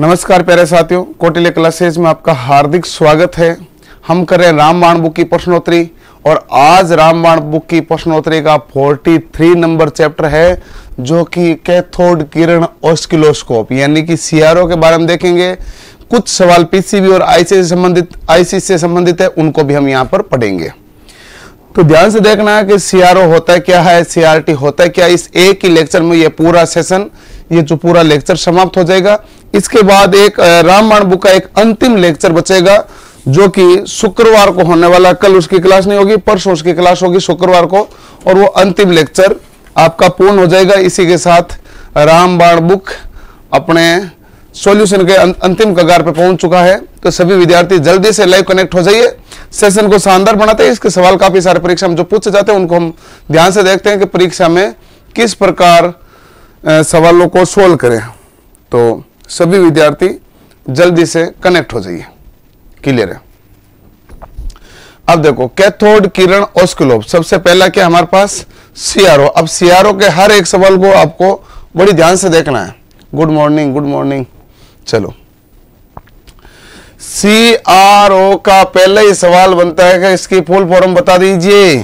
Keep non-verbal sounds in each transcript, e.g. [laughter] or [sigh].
नमस्कार प्यारे साथियों कोटिले क्लासेज में आपका हार्दिक स्वागत है हम कर रहे हैं रामबाण बुक की प्रश्नोत्तरी और आज रामबाण बुक की प्रश्नोत्तरी का 43 नंबर चैप्टर है जो कि कैथोड किरण ऑस्किलोस्कोप यानी कि सीआरओ के बारे में देखेंगे कुछ सवाल पीसीबी और आईसी से संबंधित आईसी से संबंधित है उनको भी हम यहाँ पर पढ़ेंगे तो ध्यान से देखना है कि सीआरओ होता है क्या है सीआरटी होता है क्या इस एक ही लेक्चर में ये पूरा सेशन ये जो पूरा लेक्चर समाप्त हो जाएगा इसके बाद एक रामायण बुक का एक अंतिम लेक्चर बचेगा जो कि शुक्रवार को होने वाला कल उसकी क्लास नहीं होगी परसों उसकी क्लास होगी शुक्रवार को और वो अंतिम लेक्चर आपका पूर्ण हो जाएगा इसी के साथ रामबाण बुक अपने सॉल्यूशन के अं-, अंतिम कगार पर पहुंच चुका है तो सभी विद्यार्थी जल्दी से लाइव कनेक्ट हो जाइए सेशन को शानदार बनाते हैं इसके सवाल काफ़ी सारे परीक्षा में जो पूछे जाते हैं उनको हम ध्यान से देखते हैं कि परीक्षा में किस प्रकार सवालों को सोल्व करें तो सभी विद्यार्थी जल्दी से कनेक्ट हो जाइए क्लियर है अब देखो कैथोड किरण ओस्कुलोब सबसे पहला क्या हमारे पास सीआरओ अब सीआरओ के हर एक सवाल को आपको बड़ी ध्यान से देखना है गुड मॉर्निंग गुड मॉर्निंग चलो सी आर ओ का पहला ही सवाल बनता है कि इसकी फुल फॉर्म बता दीजिए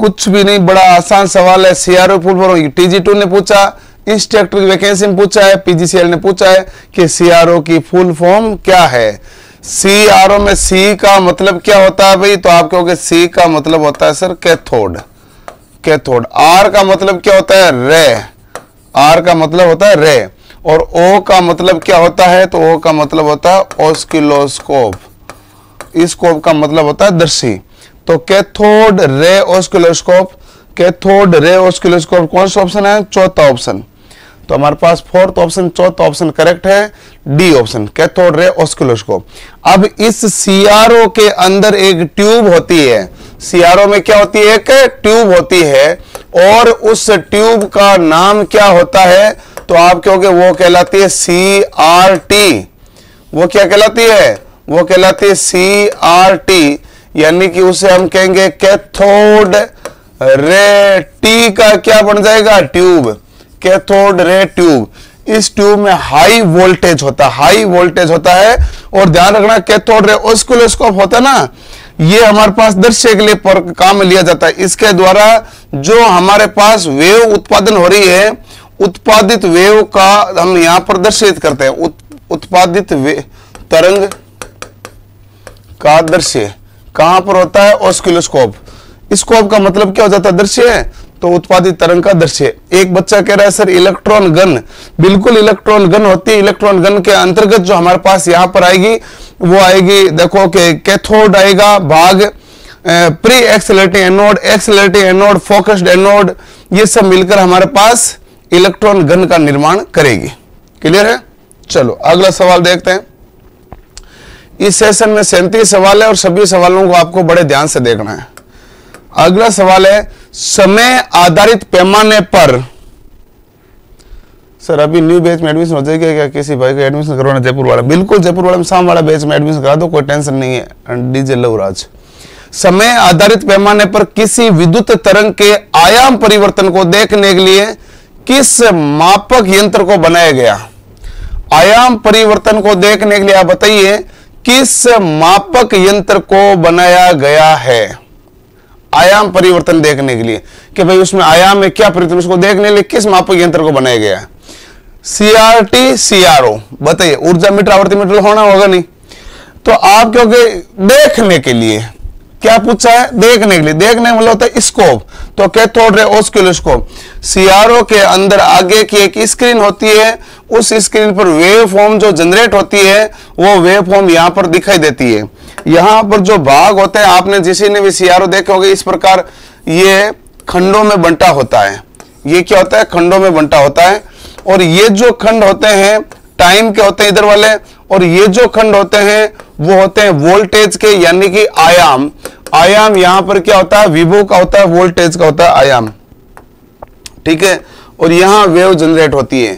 कुछ भी नहीं बड़ा आसान सवाल है CRO full form T G two ने पूछा इंस्ट्रक्टर की वैकेंसी में पूछा है पीजीसीएल ने पूछा है कि सीआरओ की फुल फॉर्म क्या है सीआरओ में सी का मतलब क्या होता है भाई तो आप कहोगे सी का मतलब होता है सर कैथोड कैथोड आर का मतलब क्या होता है रे आर का मतलब होता है रे और ओ का मतलब क्या होता है तो ओ का मतलब होता है ऑस्किलोस्कोप स्कोप का मतलब होता है दर्शी तो cathode ray oscilloscope cathode ray oscilloscope कौन सा ऑप्शन है चौथा ऑप्शन तो हमारे पास फोर्थ ऑप्शन चौथा ऑप्शन करेक्ट है D option cathode ray oscilloscope अब इस सीआरओ के अंदर एक ट्यूब होती है सीआरओ में क्या होती है एक ट्यूब होती है और उस ट्यूब का नाम क्या होता है तो आप कहोगे वो कहलाती है सी आर टी वो क्या कहलाती है वो कहलाती है सी आर टी यानी कि उसे हम कहेंगे कैथोड रे टी का क्या बन जाएगा ट्यूब कैथोड रे ट्यूब इस ट्यूब में हाई वोल्टेज होता है हाई वोल्टेज होता है और ध्यान रखना कैथोड रे ऑस्कुलोस्कोप होता ना ये हमारे पास दृश्य के लिए पर, काम लिया जाता है इसके द्वारा जो हमारे पास वेव उत्पादन हो रही है उत्पादित वेव का हम यहां पर दर्शित करते हैं उत, उत्पादित तरंग का दृश्य कहां पर होता है ऑस्किलोस्कोप स्कोप का मतलब क्या हो जाता है दृश्य तो उत्पादित तरंग का दृश्य एक बच्चा कह रहा है सर इलेक्ट्रॉन गन बिल्कुल इलेक्ट्रॉन गन होती है इलेक्ट्रॉन गन के अंतर्गत जो हमारे पास यहाँ पर आएगी वो आएगी देखो के कैथोड आएगा भाग pre accelerating anode accelerating anode focused anode ये सब मिलकर हमारे पास इलेक्ट्रॉन गन का निर्माण करेगी क्लियर है चलो अगला सवाल देखते हैं इस सेशन में सैंतीस सवाल है और सभी सवालों को आपको बड़े ध्यान से देखना है अगला सवाल है समय आधारित पैमाने पर सर अभी न्यू बैच में एडमिशन हो जाएगा क्या किसी भाई का एडमिशन करवाना जयपुर वाला बिल्कुल जयपुर वाला में शाम वाला बैच में एडमिशन करा दो कोई टेंशन नहीं है डीजे लवराज समय आधारित पैमाने पर किसी विद्युत तरंग के आयाम परिवर्तन को देखने के लिए किस मापक यंत्र को बनाया गया आयाम परिवर्तन को देखने के लिए आप बताइए किस मापक यंत्र को बनाया गया है आयाम परिवर्तन देखने के लिए कि भाई उसमें आयाम में क्या परिवर्तन उसको देखने के लिए किस मापक यंत्र को बनाया गया है सीआरटी सीआरओ बताइए ऊर्जा मीटर आवर्ती मीटर तो होना होगा नहीं तो आप क्योंकि देखने के लिए क्या पूछा है देखने के लिए देखने मतलब होता है स्कोप तो कैथोड रे ओस्कुलोस्कोप सीआरओ के अंदर आगे की एक स्क्रीन होती है उस स्क्रीन पर वेव फॉर्म जो जनरेट होती है वो वेव फॉर्म यहां पर दिखाई देती है यहाँ पर जो भाग होते हैं आपने जिस ने भी सियारो देखे होंगे इस प्रकार ये खंडों में बंटा होता है ये क्या होता है खंडों में बंटा होता है और ये जो खंड होते हैं टाइम के होते हैं इधर वाले और ये जो खंड होते हैं वो होते हैं वोल्टेज के यानी कि आयाम आयाम यहां पर क्या होता है विभो का होता है वोल्टेज का होता है आयाम ठीक है और यहां वेव जनरेट होती है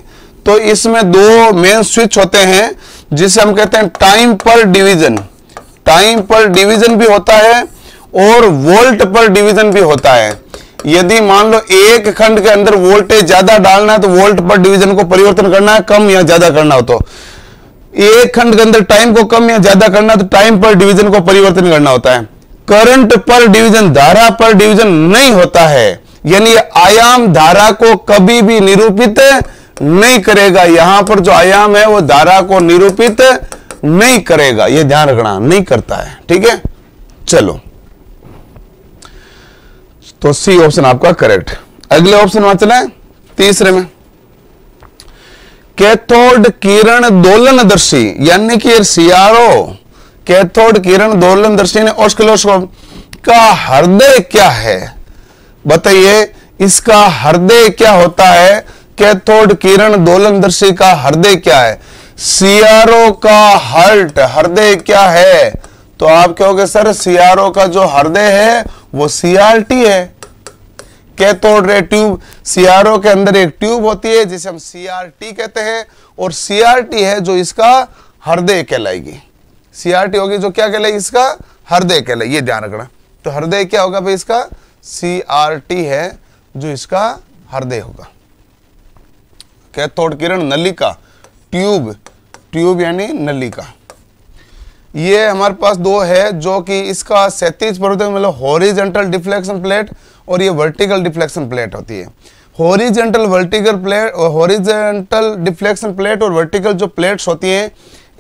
तो इसमें दो मेन स्विच होते हैं जिसे हम कहते हैं टाइम पर डिवीजन टाइम पर डिवीजन भी होता है और वोल्ट पर डिवीजन भी होता है यदि मान लो एक खंड के अंदर वोल्टेज ज्यादा डालना है तो वोल्ट पर डिवीजन को परिवर्तन करना है कम या ज्यादा करना हो तो एक खंड के अंदर टाइम को कम या ज्यादा करना है तो टाइम पर डिवीजन को परिवर्तन करना होता है करंट पर डिवीजन धारा पर डिवीजन नहीं होता है यानी आयाम धारा को कभी भी निरूपित नहीं करेगा यहां पर जो आयाम है वो धारा को निरूपित नहीं करेगा यह ध्यान रखना नहीं करता है ठीक है चलो तो सी ऑप्शन आपका करेक्ट अगले ऑप्शन वहां चला है तीसरे में कैथोड किरण दोलनदर्शी यानी कि सीआरओ कैथोड किरण दोलनदर्शी ने ऑस्किलोस्कोप का हृदय क्या है बताइए इसका हृदय क्या होता है कैथोड किरण दोलनदर्शी का हृदय क्या है सीआरओ का हर्ट हृदय क्या है तो आप कहोगे सर सीआरओ का जो हृदय है वो सीआरटी है कैथोड रे ट्यूब सीआरओ के अंदर एक ट्यूब होती है जिसे हम सीआरटी कहते हैं और सीआरटी है जो इसका हृदय कहलाएगी सीआरटी होगी जो क्या कहलाएगी इसका हृदय कहलाएगी ये ध्यान रखना तो हृदय क्या होगा भाई इसका सीआरटी है जो इसका हृदय होगा कैथोड किरण नलिका ट्यूब ट्यूब यानी नली का ये हमारे पास दो है जो कि इसका सैतीस पर्वत मतलब हॉरिजेंटल डिफ्लेक्शन प्लेट और ये वर्टिकल डिफ्लेक्शन प्लेट होती है हॉरिजेंटल वर्टिकल प्लेट और हॉरिजेंटल डिफ्लेक्शन प्लेट और वर्टिकल जो प्लेट्स होती हैं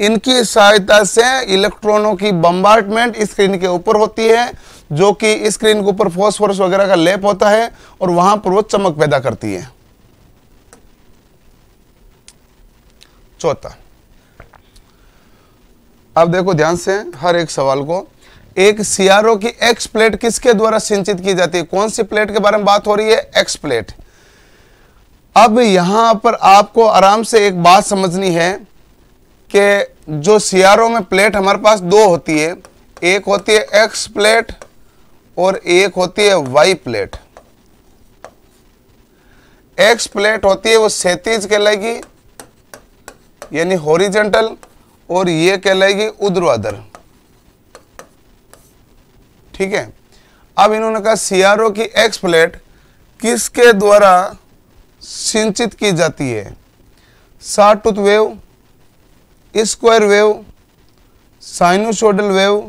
इनकी सहायता से इलेक्ट्रॉनों की बम्बार्टमेंट स्क्रीन के ऊपर होती है जो कि स्क्रीन के ऊपर फॉस्फोरस वगैरह का लेप होता है और वहां पर वो चमक पैदा करती है चौथा अब देखो ध्यान से हर एक सवाल को एक सीआरओ की एक्स प्लेट किसके द्वारा सिंचित की जाती है कौन सी प्लेट के बारे में बात हो रही है एक्स प्लेट अब यहां पर आपको आराम से एक बात समझनी है कि जो सीआरओ में प्लेट हमारे पास दो होती है एक होती है एक्स प्लेट और एक होती है वाई प्लेट एक्स प्लेट होती है वो सैतीज के यानी होरिजेंटल और ये कहलाएगी उद्रवादर ठीक है अब इन्होंने कहा सीआरओ की एक्स प्लेट किसके द्वारा सिंचित की जाती है sawtooth wave square wave sinusoidal wave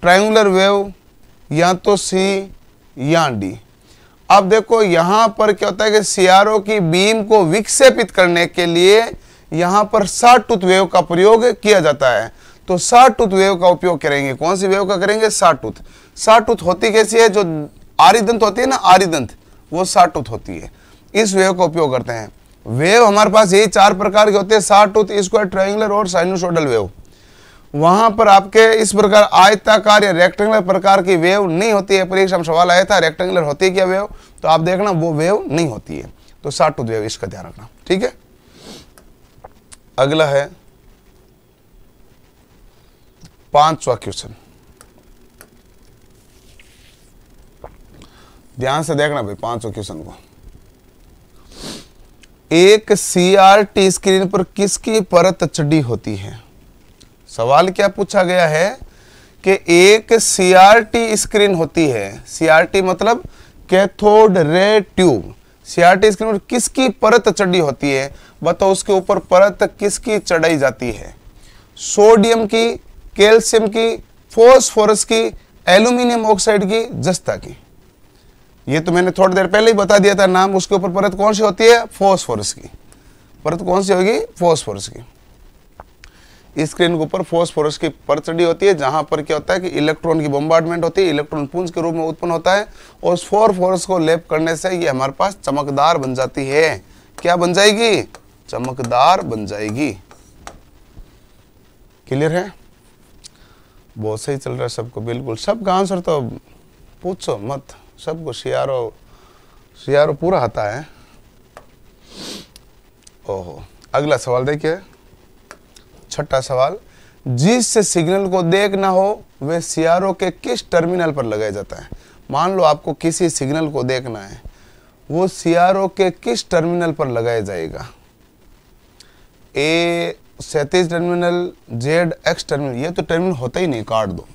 triangular wave या तो सी या डी अब देखो यहां पर क्या होता है कि सीआरओ की बीम को विक्षेपित करने के लिए यहां पर साठ टूथ वेव का प्रयोग किया जाता है तो साठ टूथ वेव का उपयोग करेंगे कौन सी वेव का करेंगे साठ टूथ साठ टूथ होती कैसी है जो आरिदंत होती है ना आरिदंत वो साठ टूथ होती है इस वेव का उपयोग करते हैं वेव हमारे पास यही चार प्रकार के होते हैं साठ टूथ स्क्वायर ट्राइंगुलर और साइनोसोडल वेव वहां पर आपके इस प्रकार आयताकार या रेक्टेंगुलर प्रकार की वेव नहीं होती है परीक्षा में सवाल आया था रेक्टेंगुलर होती है क्या वेव तो आप देखना वो वेव नहीं होती है तो साठ टूथ वेव इसका ध्यान रखना ठीक है अगला है पांचवा क्वेश्चन ध्यान से देखना भाई पांचवा क्वेश्चन को एक सीआरटी स्क्रीन पर किसकी परत चढ़ी होती है सवाल क्या पूछा गया है कि एक सीआरटी स्क्रीन होती है सीआरटी मतलब cathode ray tube CRT screen पर किसकी परत चढ़ी होती है बताओ उसके ऊपर परत किसकी चढ़ाई जाती है सोडियम की कैल्शियम की फोस्फोरस की एल्यूमिनियम ऑक्साइड की जस्ता की ये तो मैंने थोड़ी देर पहले ही बता दिया था नाम उसके ऊपर परत कौन सी होती है फोस्फोरस की परत कौन सी होगी फोस्फोरस की स्क्रीन के ऊपर फोस्फोरस की परत चढ़ी होती है जहां पर क्या होता है कि इलेक्ट्रॉन की बम्बार्डमेंट होती है इलेक्ट्रॉन पुंज के रूप में उत्पन्न होता है और फोरफोरस को लेप करने से ये हमारे पास चमकदार बन जाती है क्या बन जाएगी चमकदार बन जाएगी क्लियर है बहुत सही चल रहा है सबको बिल्कुल सबका आंसर तो पूछो मत सबको सियारो सियारो पूरा आता है ओहो अगला सवाल देखिए छठा सवाल जिस सिग्नल को देख ना हो वे सीआरओ के किस टर्मिनल पर लगाया जाता है मान लो आपको किसी सिग्नल को देखना है वो सीआरओ के किस टर्मिनल पर लगाया जाएगा ए सैतीस टर्मिनल जेड एक्स टर्मिनल ये तो टर्मिनल होता ही नहीं काट दो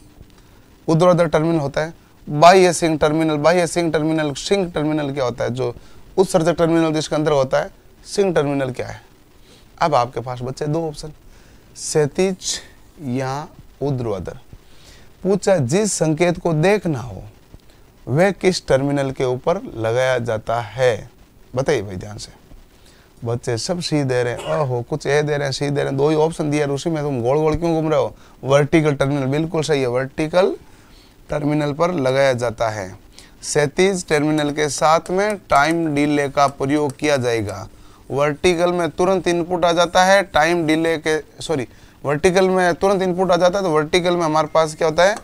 उधर उधर टर्मिनल होता है बाह्य सिंह टर्मिनल बाह्य सिंह टर्मिनल सिंह टर्मिनल क्या होता है जो सर्जक टर्मिनल जिसके अंदर होता है सिंह टर्मिनल क्या है अब आपके पास बच्चे दो ऑप्शन क्षतिज या उद्रवदर पूछा जिस संकेत को देखना हो वह किस टर्मिनल के ऊपर लगाया जाता है बताइए भाई ध्यान से बच्चे सब सी दे रहे हैं ओहो कुछ ए दे रहे हैं सी दे रहे हैं दो ही ऑप्शन दिया उसी में तुम गोल गोल क्यों घूम रहे हो वर्टिकल टर्मिनल बिल्कुल सही है वर्टिकल टर्मिनल पर लगाया जाता है सैतीस टर्मिनल के साथ में टाइम डीले का प्रयोग किया जाएगा वर्टिकल में तुरंत इनपुट आ जाता है टाइम डिले के सॉरी वर्टिकल में तुरंत इनपुट आ जाता है तो वर्टिकल में हमारे पास क्या होता है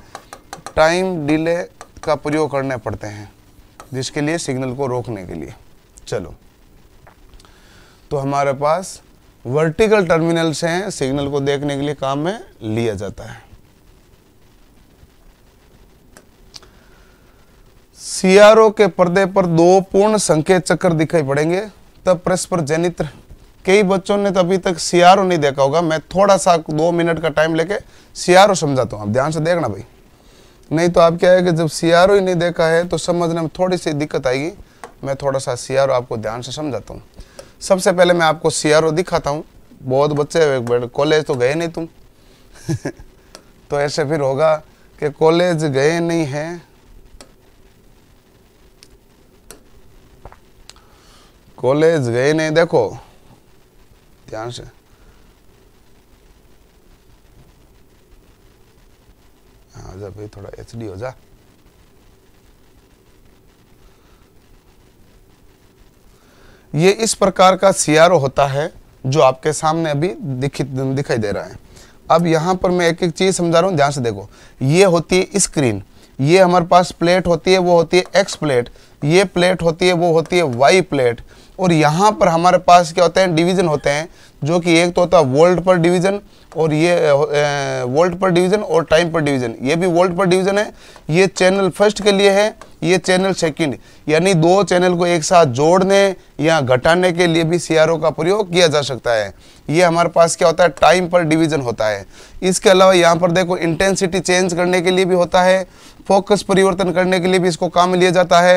टाइम डिले का प्रयोग करने पड़ते हैं जिसके लिए सिग्नल को रोकने के लिए चलो तो हमारे पास वर्टिकल टर्मिनल से हैं सिग्नल को देखने के लिए काम में लिया जाता है सीआरओ के पर्दे पर दो पूर्ण संकेत चक्र दिखाई पड़ेंगे तब परस्पर जनित्र कई बच्चों ने तो अभी तक सियारो नहीं देखा होगा मैं थोड़ा सा दो मिनट का टाइम लेके सियारो समझाता हूँ आप ध्यान से देखना भाई नहीं तो आप क्या है कि जब सियारो ही नहीं देखा है तो समझने में थोड़ी सी दिक्कत आएगी मैं थोड़ा सा सियारो आपको ध्यान से समझाता हूँ सबसे पहले मैं आपको सियारो दिखाता हूँ बहुत बच्चे कॉलेज तो गए नहीं तुम [laughs] तो ऐसे फिर होगा कि कॉलेज गए नहीं हैं कॉलेज गए नहीं देखो ध्यान से हाँ, जा भाई थोड़ा एच हो जा ये इस प्रकार का सियारो होता है जो आपके सामने अभी दिखित दिखाई दे रहा है अब यहां पर मैं एक एक चीज़ समझा रहा हूं ध्यान से देखो ये होती है स्क्रीन ये हमारे पास प्लेट होती है वो होती है एक्स प्लेट ये प्लेट होती है वो होती है वाई प्लेट और यहाँ पर हमारे पास क्या होते हैं डिवीज़न होते हैं जो कि एक तो होता है वोल्ट पर डिवीज़न और ये वोल्ट पर डिवीज़न और टाइम पर डिवीज़न ये भी वोल्ट पर डिवीज़न है ये चैनल फर्स्ट के लिए है ये चैनल सेकंड यानी दो चैनल को एक साथ जोड़ने या घटाने के लिए भी सीआरओ का प्रयोग किया जा सकता है ये हमारे पास क्या होता है टाइम पर डिवीज़न होता है इसके अलावा यहाँ पर देखो इंटेंसिटी चेंज करने के लिए भी होता है फोकस परिवर्तन करने के लिए भी इसको काम लिया जाता है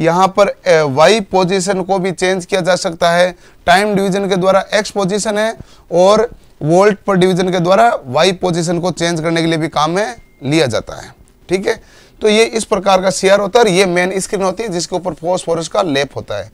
यहाँ पर वाई पोजीशन को भी चेंज किया जा सकता है टाइम डिवीजन के द्वारा एक्स पोजीशन है और वोल्ट पर डिवीजन के द्वारा वाई पोजीशन को चेंज करने के लिए भी काम में लिया जाता है ठीक है तो ये इस प्रकार का शेयर होता है और ये मेन स्क्रीन होती है जिसके ऊपर फोर्स का लेप होता है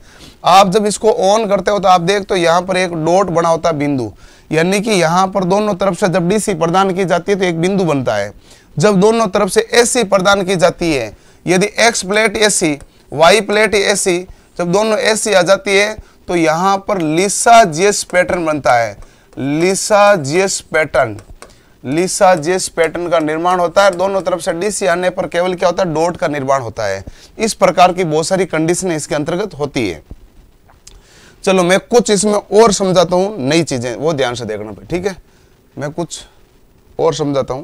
आप जब इसको ऑन करते हो तो आप देख तो यहाँ पर एक डोट बना होता है बिंदु यानी कि यहाँ पर दोनों तरफ से जब डीसी प्रदान की जाती है तो एक बिंदु बनता है जब दोनों तरफ से एसी प्रदान की जाती है यदि X plate AC Y plate AC जब दोनों एसी आ जाती है तो यहां पर लिसा जेस पैटर्न बनता है लिसा जेस पैटर्न लिसा जेस पैटर्न का निर्माण होता है दोनों तरफ से डीसी आने पर केवल क्या होता है डोट का निर्माण होता है इस प्रकार की बहुत सारी कंडीशन इसके अंतर्गत होती है चलो मैं कुछ इसमें और समझाता हूँ नई चीजें वो ध्यान से देखना पे ठीक है मैं कुछ और समझाता हूँ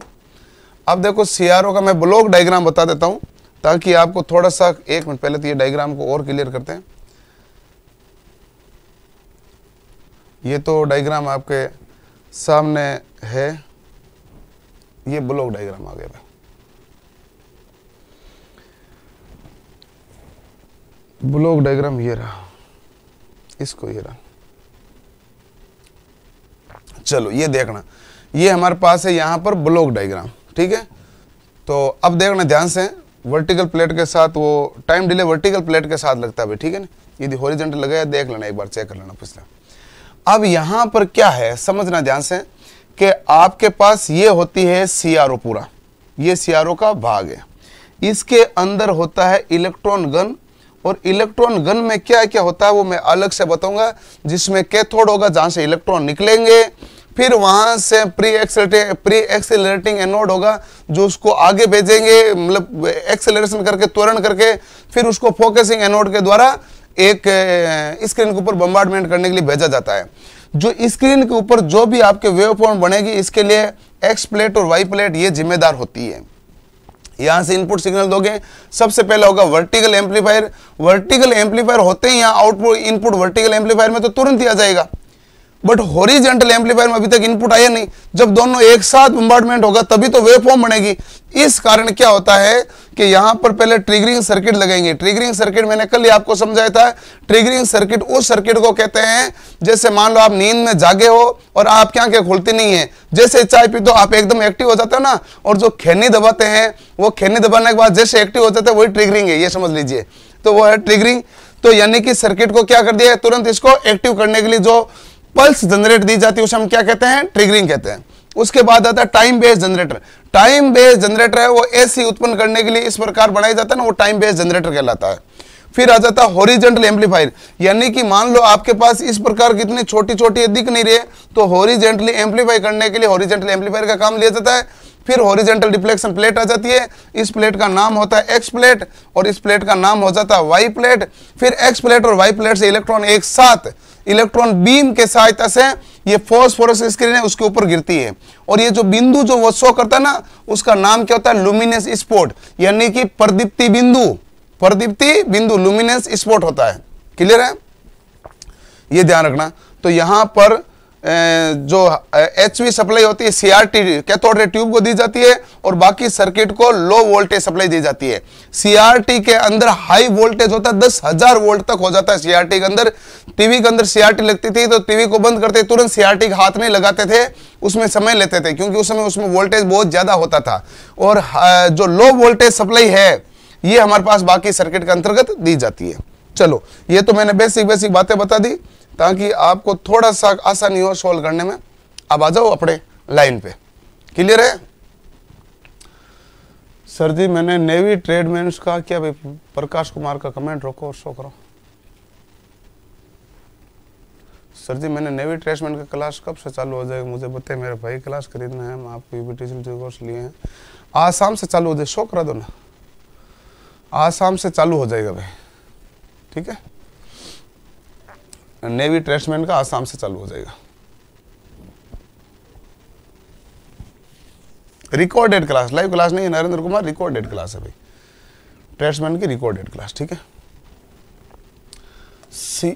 अब देखो सी का मैं ब्लॉक डायग्राम बता देता हूँ ताकि आपको थोड़ा सा एक मिनट पहले तो ये डायग्राम को और क्लियर करते हैं ये तो डायग्राम आपके सामने है ये ब्लॉक डायग्राम आ गया भाई ब्लॉक डायग्राम ये रहा इसको ये रहा चलो ये देखना ये हमारे पास है यहां पर ब्लॉक डायग्राम ठीक है तो अब देखना ध्यान से वर्टिकल प्लेट के साथ वो टाइम डिले वर्टिकल प्लेट के साथ लगता है ठीक है ना यदि होरिजेंटल लगा देख लेना एक बार चेक कर लेना पिछला अब यहाँ पर क्या है समझना ध्यान से कि आपके पास ये होती है सी पूरा ये सी का भाग है इसके अंदर होता है इलेक्ट्रॉन गन और इलेक्ट्रॉन गन में क्या क्या होता है वो मैं अलग से बताऊंगा जिसमें कैथोड होगा जहां से इलेक्ट्रॉन निकलेंगे फिर वहां से pre accelerate pre accelerating anode होगा जो उसको आगे भेजेंगे मतलब एक्सेलरेशन करके त्वरण करके फिर उसको फोकसिंग एनोड के द्वारा एक स्क्रीन के ऊपर बम्बार्डमेंट करने के लिए भेजा जाता है जो स्क्रीन के ऊपर जो भी आपके वेव फॉर्म बनेगी इसके लिए एक्स प्लेट और वाई प्लेट ये जिम्मेदार होती है यहां से इनपुट सिग्नल दोगे सबसे पहला होगा वर्टिकल एम्पलीफायर वर्टिकल एम्पलीफायर होते ही यहां आउटपुट इनपुट वर्टिकल एम्पलीफायर में तो तुरंत ही आ जाएगा बट होरिजेंटल एम्पलीफायर में अभी तक इनपुट आया नहीं जब दोनों एक साथ बम्बार्डमेंट होगा तभी तो वेव फॉर्म बनेगी इस कारण क्या होता है कि यहां पर पहले ट्रिगरिंग सर्किट लगेंगे ट्रिगरिंग सर्किट मैंने कल ही आपको समझाया था ट्रिगरिंग सर्किट उस सर्किट को कहते हैं जैसे मान लो आप नींद में जागे हो और आपकी आंखें खुलती नहीं है जैसे चाय पी तो आप एकदम एक्टिव हो जाते हो ना और जो खेनी दबाते हैं वो खेनी दबाने के बाद जैसे एक्टिव हो जाते हैं वही ट्रिगरिंग है ये समझ लीजिए तो वो है ट्रिगरिंग तो यानी कि सर्किट को क्या कर दिया है तुरंत इसको एक्टिव करने के लिए जो पल्स जनरेट दी जाती है उसे हम क्या कहते हैं ट्रिगरिंग कहते हैं उसके बाद आता है time based generator time based generator है वो एसी उत्पन्न करने के लिए इस प्रकार बनाया जाता है ना वो टाइम बेस्ड जनरेटर कहलाता है फिर आ जाता है होरिजेंटल एम्पलीफायर यानी कि मान लो आपके पास इस प्रकार की इतनी छोटी छोटी दिख नहीं रही तो होरिजेंटली एम्पलीफाई करने के लिए होरिजेंटल एम्पलीफायर का काम लिया जाता है फिर होरिजेंटल डिफ्लेक्शन प्लेट आ जाती है इस प्लेट का नाम होता है एक्स प्लेट और इस प्लेट का नाम हो जाता है वाई प्लेट फिर एक्स प्लेट और वाई प्लेट से इलेक्ट्रॉन एक साथ इलेक्ट्रॉन बीम के सहायता से ये फोस्फोरस स्क्रीन है उसके ऊपर गिरती है और ये जो बिंदु जो वो शो करता है ना उसका नाम क्या होता है लुमिनेस स्पोर्ट यानी कि प्रदीप्ति बिंदु प्रदीप्ति बिंदु लुमिनेस स्पोर्ट होता है क्लियर है ये ध्यान रखना तो यहां पर जो एच सप्लाई होती है सीआरटी कैथोड रे ट्यूब को दी जाती है और बाकी सर्किट को लो वोल्टेज सप्लाई दी जाती है सीआरटी के अंदर हाई वोल्टेज होता है दस हजार वोल्ट तक हो जाता है सीआरटी के अंदर टीवी के अंदर सीआरटी लगती थी तो टीवी को बंद करते तुरंत सीआरटी के हाथ नहीं लगाते थे उसमें समय लेते थे क्योंकि उस समय उसमें वोल्टेज बहुत ज्यादा होता था और जो लो वोल्टेज सप्लाई है ये हमारे पास बाकी सर्किट के अंतर्गत दी जाती है चलो ये तो मैंने बेसिक बेसिक बातें बता दी ताकि आपको थोड़ा सा आसानी हो सॉल्व करने में अब आ जाओ अपने लाइन पे क्लियर है सर जी मैंने नेवी ट्रेडमैन का क्या भाई प्रकाश कुमार का कमेंट रोको और शो करो सर जी मैंने नेवी ट्रेडमैन का क्लास कब से चालू हो जाएगा मुझे बताए मेरे भाई क्लास खरीदना है हम आपको यूपीटीसी कोर्स लिए हैं आज शाम से चालू हो जाए शो करा दो ना आज शाम से चालू हो जाएगा भाई ठीक है नेवी ट्रेसमेंट का आसाम से चालू हो जाएगा रिकॉर्डेड क्लास लाइव क्लास नहीं है नरेंद्र कुमार रिकॉर्डेड क्लास है भाई ट्रेसमैन की रिकॉर्डेड क्लास ठीक है सी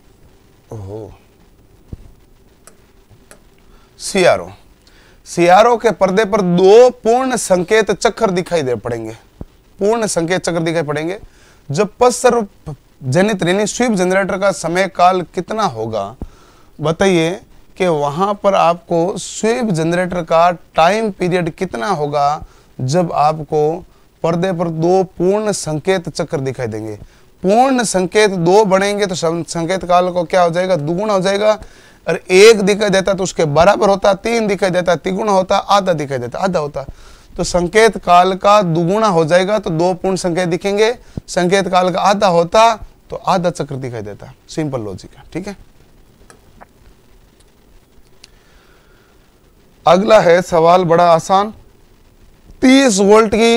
ओ सीआरओ सीआरओ के पर्दे पर दो पूर्ण संकेत चक्र दिखाई दे पड़ेंगे पूर्ण संकेत चक्र दिखाई पड़ेंगे जब पश्चर जनित यानी स्वीप जनरेटर का समय काल कितना होगा बताइए कि वहां पर आपको स्वीप जनरेटर का टाइम पीरियड कितना होगा जब आपको पर्दे पर दो पूर्ण संकेत चक्र दिखाई देंगे पूर्ण संकेत दो बढ़ेंगे तो संकेत काल को क्या हो जाएगा दुगुना हो जाएगा और एक दिखाई देता तो उसके बराबर होता तीन दिखाई देता तिगुण होता आधा दिखाई देता आधा होता तो संकेत काल का दुगुना हो जाएगा तो दो पूर्ण संकेत दिखेंगे संकेत काल का आधा होता तो आधा चक्र दिखाई देता है सिंपल लॉजिक है ठीक है अगला है सवाल बड़ा आसान 30 वोल्ट की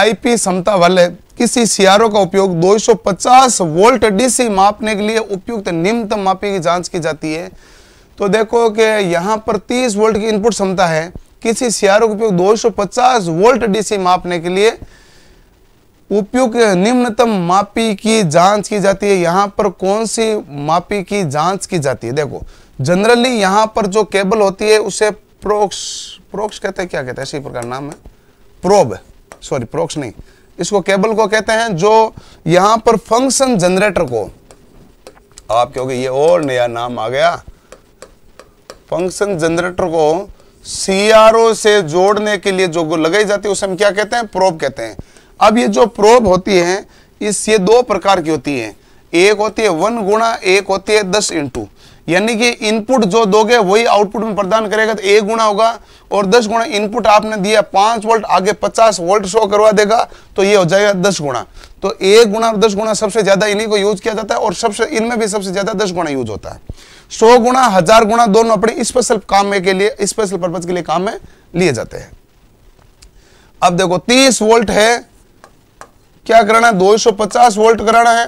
आईपी क्षमता वाले किसी सीआरओ का उपयोग 250 वोल्ट डीसी मापने के लिए उपयुक्त निम्नतम मापी की जांच की जाती है तो देखो कि यहां पर 30 वोल्ट की इनपुट क्षमता है किसी सीआरओ का उपयोग 250 वोल्ट डीसी मापने के लिए उपयुक्त निम्नतम मापी की जांच की जाती है यहाँ पर कौन सी मापी की जांच की जाती है देखो जनरली यहाँ पर जो केबल होती है उसे प्रोक्स प्रोक्स कहते हैं क्या कहते हैं इसी प्रकार नाम है प्रोब सॉरी प्रोक्स नहीं इसको केबल को कहते हैं जो यहाँ पर फंक्शन जनरेटर को आप क्योंकि ये और नया नाम आ गया फंक्शन जनरेटर को सीआरओ से जोड़ने के लिए जो लगाई जाती है उसे हम क्या कहते हैं प्रोब कहते हैं अब ये जो प्रोब होती है इस ये दो प्रकार की होती है एक होती है वन गुणा एक होती है दस इंटू यानी कि इनपुट जो दोगे वही आउटपुट में प्रदान करेगा तो एक गुणा होगा और दस गुणा इनपुट आपने दिया पांच वोल्ट आगे पचास वोल्ट शो करवा देगा तो ये हो जाएगा दस गुणा तो एक गुणा और दस गुणा सबसे ज़्यादा इन्हीं को यूज किया जाता है और सबसे इनमें भी सबसे ज़्यादा दस गुणा यूज होता है सौ गुणा हजार गुणा दोनों अपने स्पेशल काम के लिए स्पेशल पर्पज के लिए काम में लिए जाते हैं अब देखो तीस वोल्ट है क्या कराना है 250 वोल्ट कराना है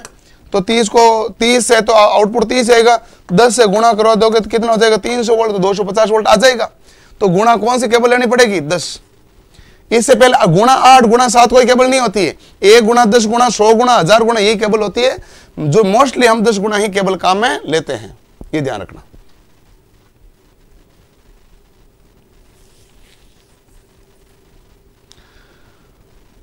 तो 30 को 30 है तो आउटपुट 30 आएगा 10 से गुणा करवा दोगे तो कितना हो जाएगा 300 वोल्ट तो 250 वोल्ट आ जाएगा तो गुणा कौन सी केबल लेनी पड़ेगी 10 इससे पहले गुणा आठ गुणा सात कोई केबल नहीं होती है एक गुणा दस गुणा सौ गुणा हजार गुणा यही केबल होती है जो मोस्टली हम दस गुणा ही केबल काम में लेते हैं ये ध्यान रखना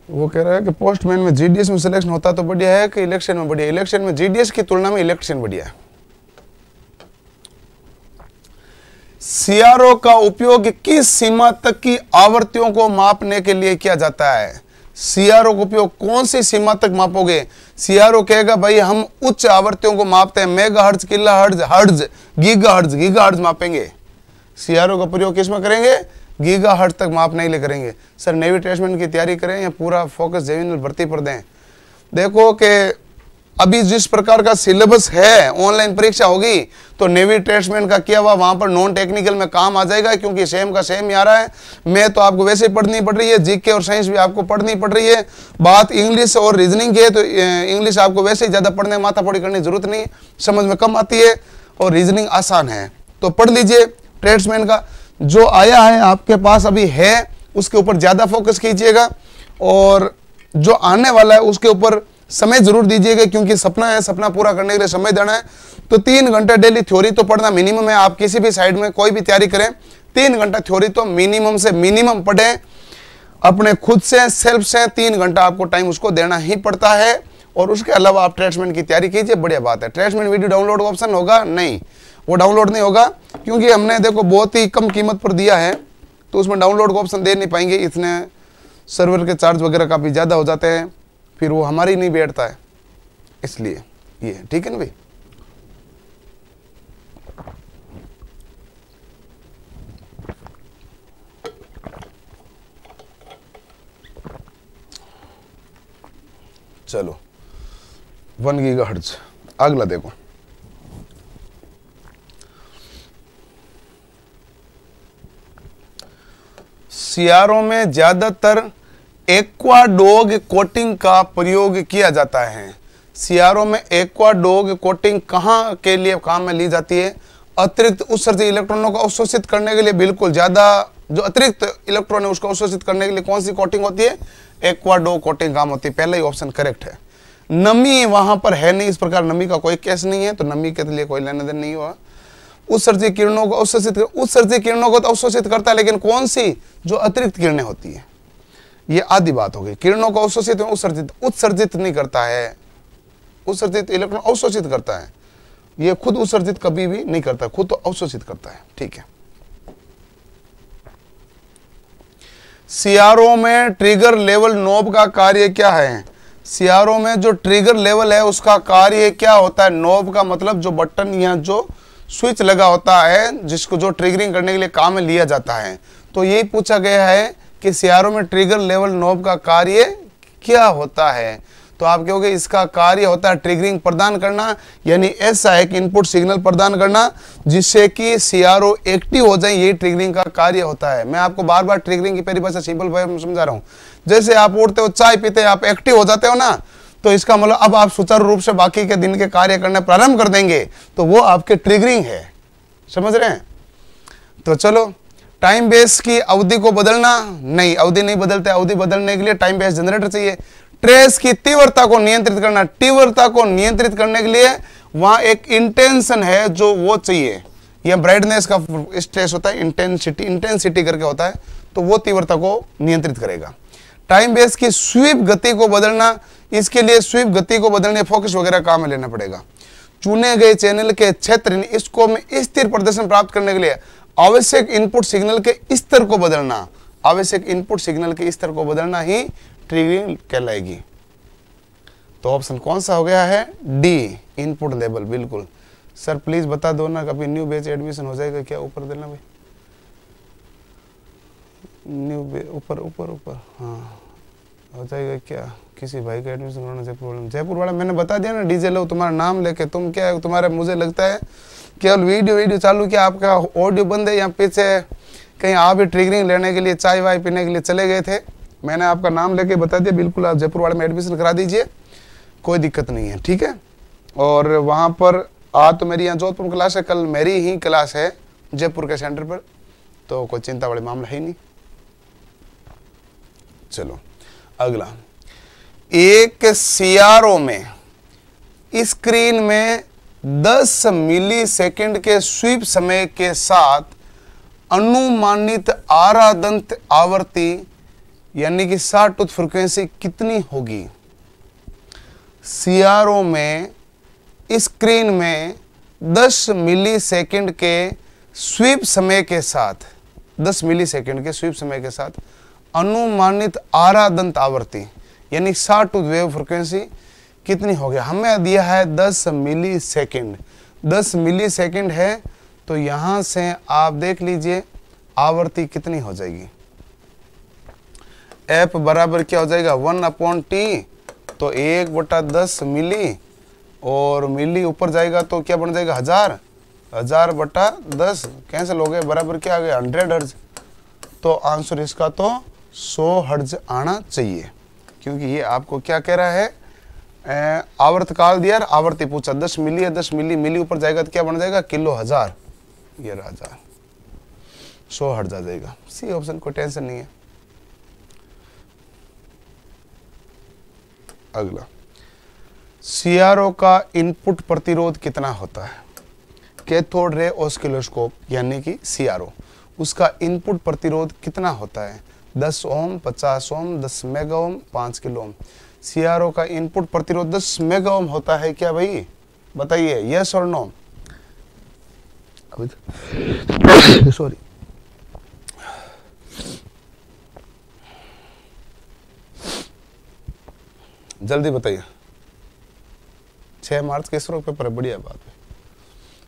वो कह रहा है कि पोस्टमैन में जीडीएस में सिलेक्शन होता तो बढ़िया है कि इलेक्शन में बढ़िया इलेक्शन में जीडीएस की तुलना में इलेक्शन बढ़िया है सीआरओ का उपयोग किस सीमा तक की आवृत्तियों को मापने के लिए किया जाता है सीआरओ का उपयोग कौन सी सीमा तक मापोगे सीआरओ कहेगा भाई हम उच्च आवृत्तियों को मापते हैं मेगा हर्ज किला हर्ज हर्ज गीगा हर्ज गीगा हर्ज मापेंगे सीआरओ का प्रयोग किसमें करेंगे गीगा हट तक माप नहीं ले करेंगे सर नेवी ट्रेसमेंट की तैयारी करें या पूरा फोकस जेविनल भर्ती पर दें देखो कि अभी जिस प्रकार का सिलेबस है ऑनलाइन परीक्षा होगी तो नेवी ट्रेसमेंट का किया हुआ वहां पर नॉन टेक्निकल में काम आ जाएगा क्योंकि सेम का सेम ही आ रहा है मैं तो आपको वैसे ही पढ़नी पड़ रही है जीके और साइंस भी आपको पढ़नी पड़ रही है बात इंग्लिश और रीजनिंग की है तो इंग्लिश आपको वैसे ही ज़्यादा पढ़ने माथापड़ी करने की जरूरत नहीं समझ में कम आती है और रीजनिंग आसान है तो पढ़ लीजिए ट्रेड्समैन का जो आया है आपके पास अभी है उसके ऊपर ज़्यादा फोकस कीजिएगा और जो आने वाला है उसके ऊपर समय जरूर दीजिएगा क्योंकि सपना है सपना पूरा करने के लिए समय देना है तो तीन घंटा डेली थ्योरी तो पढ़ना मिनिमम है आप किसी भी साइड में कोई भी तैयारी करें तीन घंटा थ्योरी तो मिनिमम से मिनिमम पढ़ें अपने खुद से सेल्फ से तीन घंटा आपको टाइम उसको देना ही पड़ता है और उसके अलावा आप ट्रेसमेंट की तैयारी कीजिए बढ़िया बात है ट्रेसमेंट वीडियो डाउनलोड का ऑप्शन होगा नहीं वो डाउनलोड नहीं होगा क्योंकि हमने देखो बहुत ही कम कीमत पर दिया है तो उसमें डाउनलोड का ऑप्शन दे नहीं पाएंगे इसने सर्वर के चार्ज वगैरह काफ़ी ज़्यादा हो जाते हैं फिर वो हमारी नहीं बैठता है इसलिए ये ठीक है ना भाई चलो वन गीगा हर्ज अगला देखो सियारों में ज़्यादातर एक्वाडोग कोटिंग का प्रयोग किया जाता है सियारों में एक्वाडोग कोटिंग कहाँ के लिए काम में ली जाती है अतिरिक्त उत्सर्जित इलेक्ट्रॉनों को अवशोषित करने के लिए बिल्कुल ज़्यादा जो अतिरिक्त इलेक्ट्रॉन है उसको अवशोषित करने के लिए कौन सी कोटिंग होती है एक्वाडोग कोटिंग काम होती है पहला ही ऑप्शन करेक्ट है नमी वहाँ पर है नहीं इस प्रकार नमी का कोई केस नहीं है तो नमी के लिए कोई लेने देन नहीं हुआ उत्सर्जित किरणों को अवशोषित उत्सर्जित किरणों को तो अवशोषित करता है लेकिन कौन सी जो अतिरिक्त किरणें होती है ये आधी बात हो गई किरणों को अवशोषित उत्सर्जित उत्सर्जित नहीं करता है उत्सर्जित इलेक्ट्रॉन अवशोषित करता है ये खुद उत्सर्जित कभी भी नहीं करता खुद तो अवशोषित करता है ठीक है सीआरओ में ट्रिगर लेवल नोब का कार्य क्या है सीआरओ में जो ट्रिगर लेवल है उसका कार्य क्या होता है नोब का मतलब जो बटन या जो स्विच लगा होता है जिसको जो ट्रिगरिंग करने के लिए काम में लिया जाता है तो यही पूछा गया है कि सियारों में ट्रिगर लेवल नोब का कार्य क्या होता है तो आप कहोगे इसका कार्य होता है ट्रिगरिंग प्रदान करना यानी ऐसा है कि इनपुट सिग्नल प्रदान करना जिससे कि सीआरओ एक्टिव हो जाए यही ट्रिगरिंग का कार्य होता है मैं आपको बार बार ट्रिगरिंग की परिभाषा सिंपल समझा रहा हूँ जैसे आप उठते हो चाय पीते आप एक्टिव हो जाते हो ना तो इसका मतलब अब आप सुचारू रूप से बाकी के दिन के कार्य करने प्रारंभ कर देंगे तो वो आपके ट्रिगरिंग है समझ रहे हैं तो चलो टाइम बेस की अवधि को बदलना नहीं अवधि नहीं बदलते अवधि बदलने के लिए टाइम बेस जनरेटर चाहिए ट्रेस की तीव्रता को नियंत्रित करना तीव्रता को नियंत्रित करने के लिए वहां एक इंटेंशन है जो वो चाहिए यह ब्राइटनेस का स्ट्रेस होता है इंटेंसिटी इंटेंसिटी करके होता है तो वो तीव्रता को नियंत्रित करेगा टाइम बेस की स्वीप गति को बदलना इसके लिए स्वीप गति को बदलने फोकस वगैरह काम में लेना पड़ेगा चुने गए चैनल के क्षेत्र इसको में स्थिर प्रदर्शन प्राप्त करने के लिए आवश्यक इनपुट सिग्नल के स्तर को बदलना आवश्यक इनपुट सिग्नल के स्तर को बदलना ही ट्रिगरिंग कहलाएगी तो ऑप्शन कौन सा हो गया है डी इनपुट लेवल बिल्कुल सर प्लीज बता दो ना कभी न्यू बेच एडमिशन हो जाएगा क्या ऊपर देना भाई न्यू ऊपर ऊपर ऊपर हाँ हो जाएगा क्या किसी भाई का एडमिशन कराना से प्रॉब्लम जयपुर वाला मैंने बता दिया ना डीजे लो तुम्हारा नाम लेके तुम क्या है तुम्हारा मुझे लगता है केवल वीडियो वीडियो चालू किया आपका ऑडियो बंद है या पीछे कहीं आप ही ट्रिगरिंग लेने के लिए चाय वाय पीने के लिए चले गए थे मैंने आपका नाम लेके बता दिया बिल्कुल आप जयपुर वाले में एडमिशन करा दीजिए कोई दिक्कत नहीं है ठीक है और वहाँ पर आज तो मेरी यहाँ जोधपुर क्लास है कल मेरी ही क्लास है जयपुर के सेंटर पर तो कोई चिंता वाले मामला है ही नहीं चलो अगला एक सीआरओ में स्क्रीन में 10 सेकेंड के स्वीप समय के साथ अनुमानित आरादंत आवृत्ति यानी कि साठ टूथ फ्रिक्वेंसी कितनी होगी सीआरओ में स्क्रीन में 10 सेकेंड के स्वीप समय के साथ 10 सेकेंड के स्वीप समय के साथ अनुमानित आरा दंत आवृत्ति यानी टू वेव फ्रिक्वेंसी कितनी हो गया हमें दिया है 10 मिली सेकेंड दस मिली सेकेंड है तो यहां से आप देख लीजिए आवृत्ति कितनी हो जाएगी एफ बराबर क्या हो जाएगा वन अपॉन टी तो एक बटा दस मिली और मिली ऊपर जाएगा तो क्या बन जाएगा हजार हजार बटा दस कैंसिल हो गए बराबर क्या आ गया हंड्रेड हर्ज तो आंसर इसका तो सौ हर्ज आना चाहिए क्योंकि ये आपको क्या कह रहा है आवर्त काल दिया आवर्ती पूछा दस मिली या दस मिली मिली ऊपर जाएगा तो क्या बन जाएगा किलो हजार ये हजार सौ हट जा जाएगा सी ऑप्शन कोई टेंशन नहीं है अगला सीआरओ का इनपुट प्रतिरोध कितना होता है कैथोड रे ऑस्किलोस्कोप यानी कि सीआरओ उसका इनपुट प्रतिरोध कितना होता है दस ओम पचास ओम दस मेगा ओम पांच किलो ओम सीआरओ का इनपुट प्रतिरोध दस मेगा ओम होता है क्या भाई बताइए यस और नो सॉरी जल्दी बताइए छह मार्च के सरों पेपर है बढ़िया बात है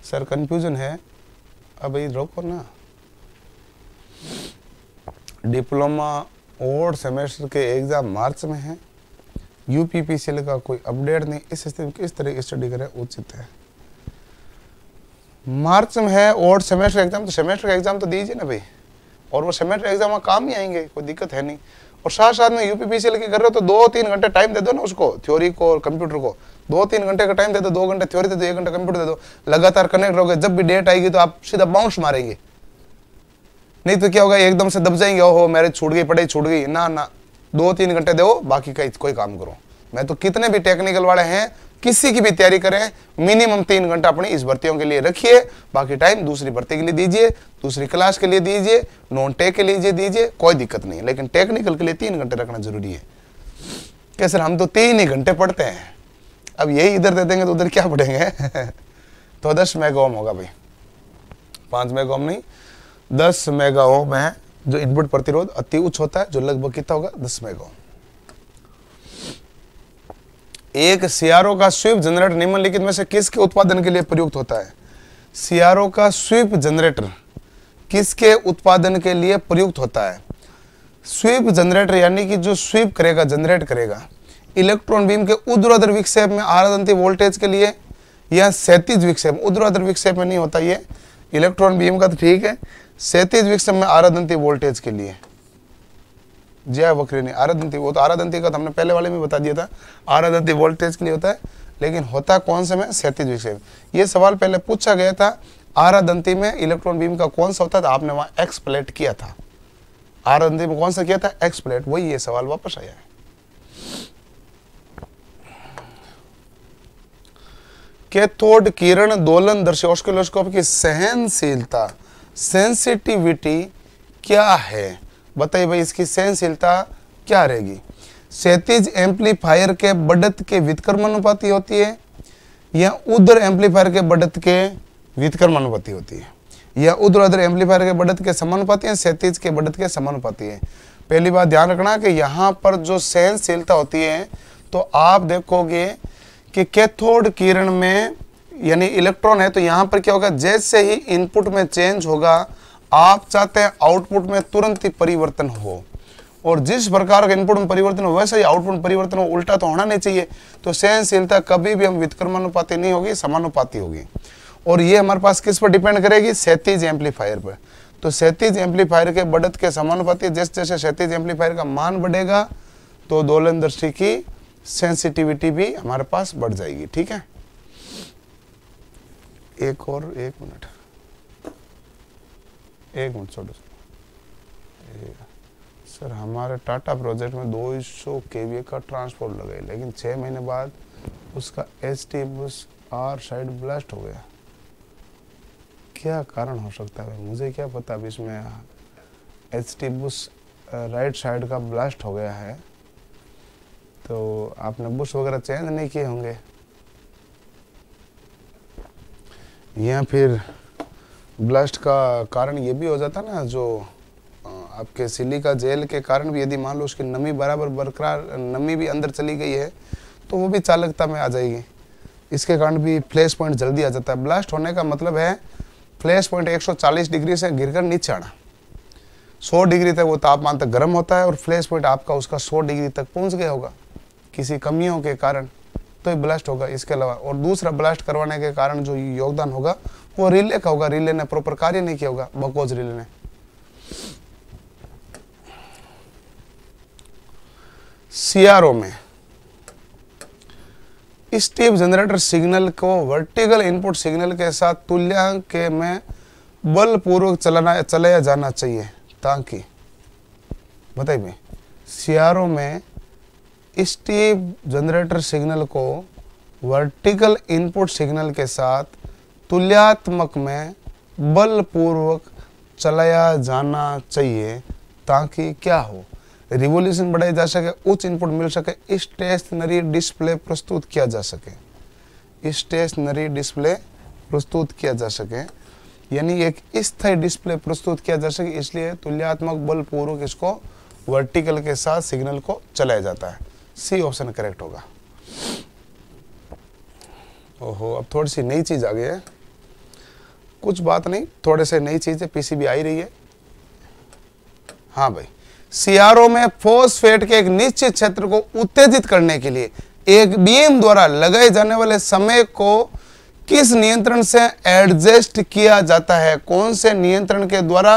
सर कंफ्यूजन है अब ये रोको ना डिप्लोमा और सेमेस्टर के एग्ज़ाम मार्च में है U P P C L का कोई अपडेट नहीं इस स्थिति किस तरह की स्टडी करें उचित है मार्च में है और सेमेस्टर एग्जाम तो सेमेस्टर का एग्जाम तो दीजिए ना भाई और वो सेमेस्टर एग्जाम काम ही आएंगे कोई दिक्कत है नहीं और साथ साथ में यूपीपीसीएल की कर रहे हो तो दो तीन घंटे टाइम दे दो ना उसको थ्योरी को और कंप्यूटर को दो तीन घंटे का टाइम दे दो दो घंटे थ्योरी दे दो एक घंटा कंप्यूटर दे दो लगातार कनेक्ट रहोगे जब भी डेट आएगी तो आप सीधा बाउंस मारेंगे नहीं तो क्या होगा एकदम से दब जाएंगे ओहो मैरिज छूट गई पढ़ाई छूट गई ना ना दो तीन घंटे दो बाकी का कोई काम करो मैं तो कितने भी टेक्निकल वाले हैं किसी की भी तैयारी करें मिनिमम तीन घंटा अपनी इस भर्तियों के लिए रखिए बाकी टाइम दूसरी भर्ती के लिए दीजिए दूसरी क्लास के लिए दीजिए नॉन टेक के लिए दीजिए कोई दिक्कत नहीं लेकिन टेक्निकल के लिए तीन घंटे रखना जरूरी है क्या सर हम तो तीन ही घंटे पढ़ते हैं अब यही इधर दे देंगे तो उधर क्या पढ़ेंगे [laughs] तो दस मैगोम होगा भाई पांच मैगोम नहीं दस मेगा ओम है जो इनपुट प्रतिरोध अति उच्च होता है जो लगभग कितना होगा दस मेगा ओम एक सीआरओ का स्वीप जनरेटर निम्नलिखित में से किसके उत्पादन के लिए प्रयुक्त होता है सीआरओ का स्वीप जनरेटर किसके उत्पादन के लिए प्रयुक्त होता है स्वीप जनरेटर यानी कि जो स्वीप करेगा जनरेट करेगा इलेक्ट्रॉन बीम के उद्रोधर विक्षेप में आराधंती वोल्टेज के लिए या सैतीज विक्षेप उद्रोधर विक्षेप में नहीं होता ये इलेक्ट्रॉन बीम का तो ठीक है सैतीस विक्षम में आराधंती वोल्टेज के लिए जय वक्री ने आराधंती वो तो आराधंती का तो हमने पहले वाले में बता दिया था आराधंती वोल्टेज के लिए होता है लेकिन होता कौन से में सैंतीस विक्षम ये सवाल पहले पूछा गया था आराधंती में इलेक्ट्रॉन बीम का कौन सा होता था आपने वहां एक्सप्लेट किया था आराधंती में कौन सा किया था एक्सप्लेट वही ये सवाल वापस आया है कैथोड किरण दोलन दर्शी ऑस्किलोस्कोप की सहनशीलता सेंसिटिविटी क्या है बताइए भाई इसकी सहनशीलता क्या रहेगी सैतीज एम्पलीफायर के बढ़त के वितकर्मानुपाती होती है या उधर एम्पलीफायर के बढ़त के वितकर्मानुपाती होती है या उधर उधर एम्पलीफायर के बढ़त के समानुपाति है क्षैतिज के बढ़त के समानुपाति है पहली बात ध्यान रखना कि यहाँ पर जो सहनशीलता होती है तो आप देखोगे कि कैथोड किरण में यानी इलेक्ट्रॉन है तो यहाँ पर क्या होगा जैसे ही इनपुट में चेंज होगा आप चाहते हैं आउटपुट में तुरंत ही परिवर्तन हो और जिस प्रकार का इनपुट में परिवर्तन हो वैसे ही आउटपुट में परिवर्तन हो उल्टा तो होना नहीं चाहिए तो सहनशीलता कभी भी हम वित्कर्मानुपाती नहीं होगी समानुपाति होगी और ये हमारे पास किस पर डिपेंड करेगी सैतीज एम्पलीफायर पर तो सैतीज एम्पलीफायर के बढ़त के समानुपाति जैसे जैसे सैतीज एम्पलीफायर का मान बढ़ेगा तो दोलन दृष्टि की सेंसिटिविटी भी हमारे पास बढ़ जाएगी ठीक है एक और एक मिनट एक मिनट छोड़ो सर हमारे टाटा प्रोजेक्ट में 200 सौ का ट्रांसपोर्ट लगे लेकिन छः महीने बाद उसका S T bus R side blast हो गया क्या कारण हो सकता है मुझे क्या पता अभी इसमें H T bus right side का ब्लास्ट हो गया है तो आपने बुश वगैरह चेंज नहीं किए होंगे या फिर ब्लस्ट का कारण ये भी हो जाता ना जो आपके सिली का जेल के कारण भी यदि मान लो उसकी नमी बराबर बरकरार नमी भी अंदर चली गई है तो वो भी चालकता में आ जाएगी इसके कारण भी फ्लैश पॉइंट जल्दी आ जाता है ब्लास्ट होने का मतलब है फ्लैश पॉइंट 140 डिग्री से गिरकर नीचे आना 100 डिग्री तक वो तापमान तक गर्म होता है और फ्लैश पॉइंट आपका उसका 100 डिग्री तक पहुंच गया होगा किसी कमियों के कारण तो ये ब्लास्ट होगा इसके अलावा और दूसरा ब्लास्ट करवाने के कारण जो योगदान होगा वो रिले का होगा रिले ने प्रॉपर कार्य नहीं किया होगा बकोज रिले ने सीआरओ में स्टेप जनरेटर सिग्नल को वर्टिकल इनपुट सिग्नल के साथ तुल्यांक के में बलपूर्वक चलाना चलाया जाना चाहिए ताकि बताइए सीआरओ में स्टेप जनरेटर सिग्नल को वर्टिकल इनपुट सिग्नल के साथ तुल्यात्मक में बलपूर्वक चलाया जाना चाहिए ताकि क्या हो रिवोल्यूशन बढ़ाई जा सके उच्च इनपुट मिल सके स्टेशनरी डिस्प्ले प्रस्तुत किया जा सके स्टेशनरी डिस्प्ले प्रस्तुत किया जा सके यानी एक स्थायी डिस्प्ले प्रस्तुत किया जा सके इसलिए तुल्यात्मक बलपूर्वक इसको वर्टिकल के साथ सिग्नल को चलाया जाता है सी ऑप्शन करेक्ट होगा ओहो अब थोड़ी सी नई चीज़ आ गई है कुछ बात नहीं थोड़े से नई चीज़ें पीसीबी आई रही है हाँ भाई सीआरओ में फोस्फेट के एक निश्चित क्षेत्र को उत्तेजित करने के लिए एक बीएम द्वारा लगाए जाने वाले समय को किस नियंत्रण से एडजस्ट किया जाता है कौन से नियंत्रण के द्वारा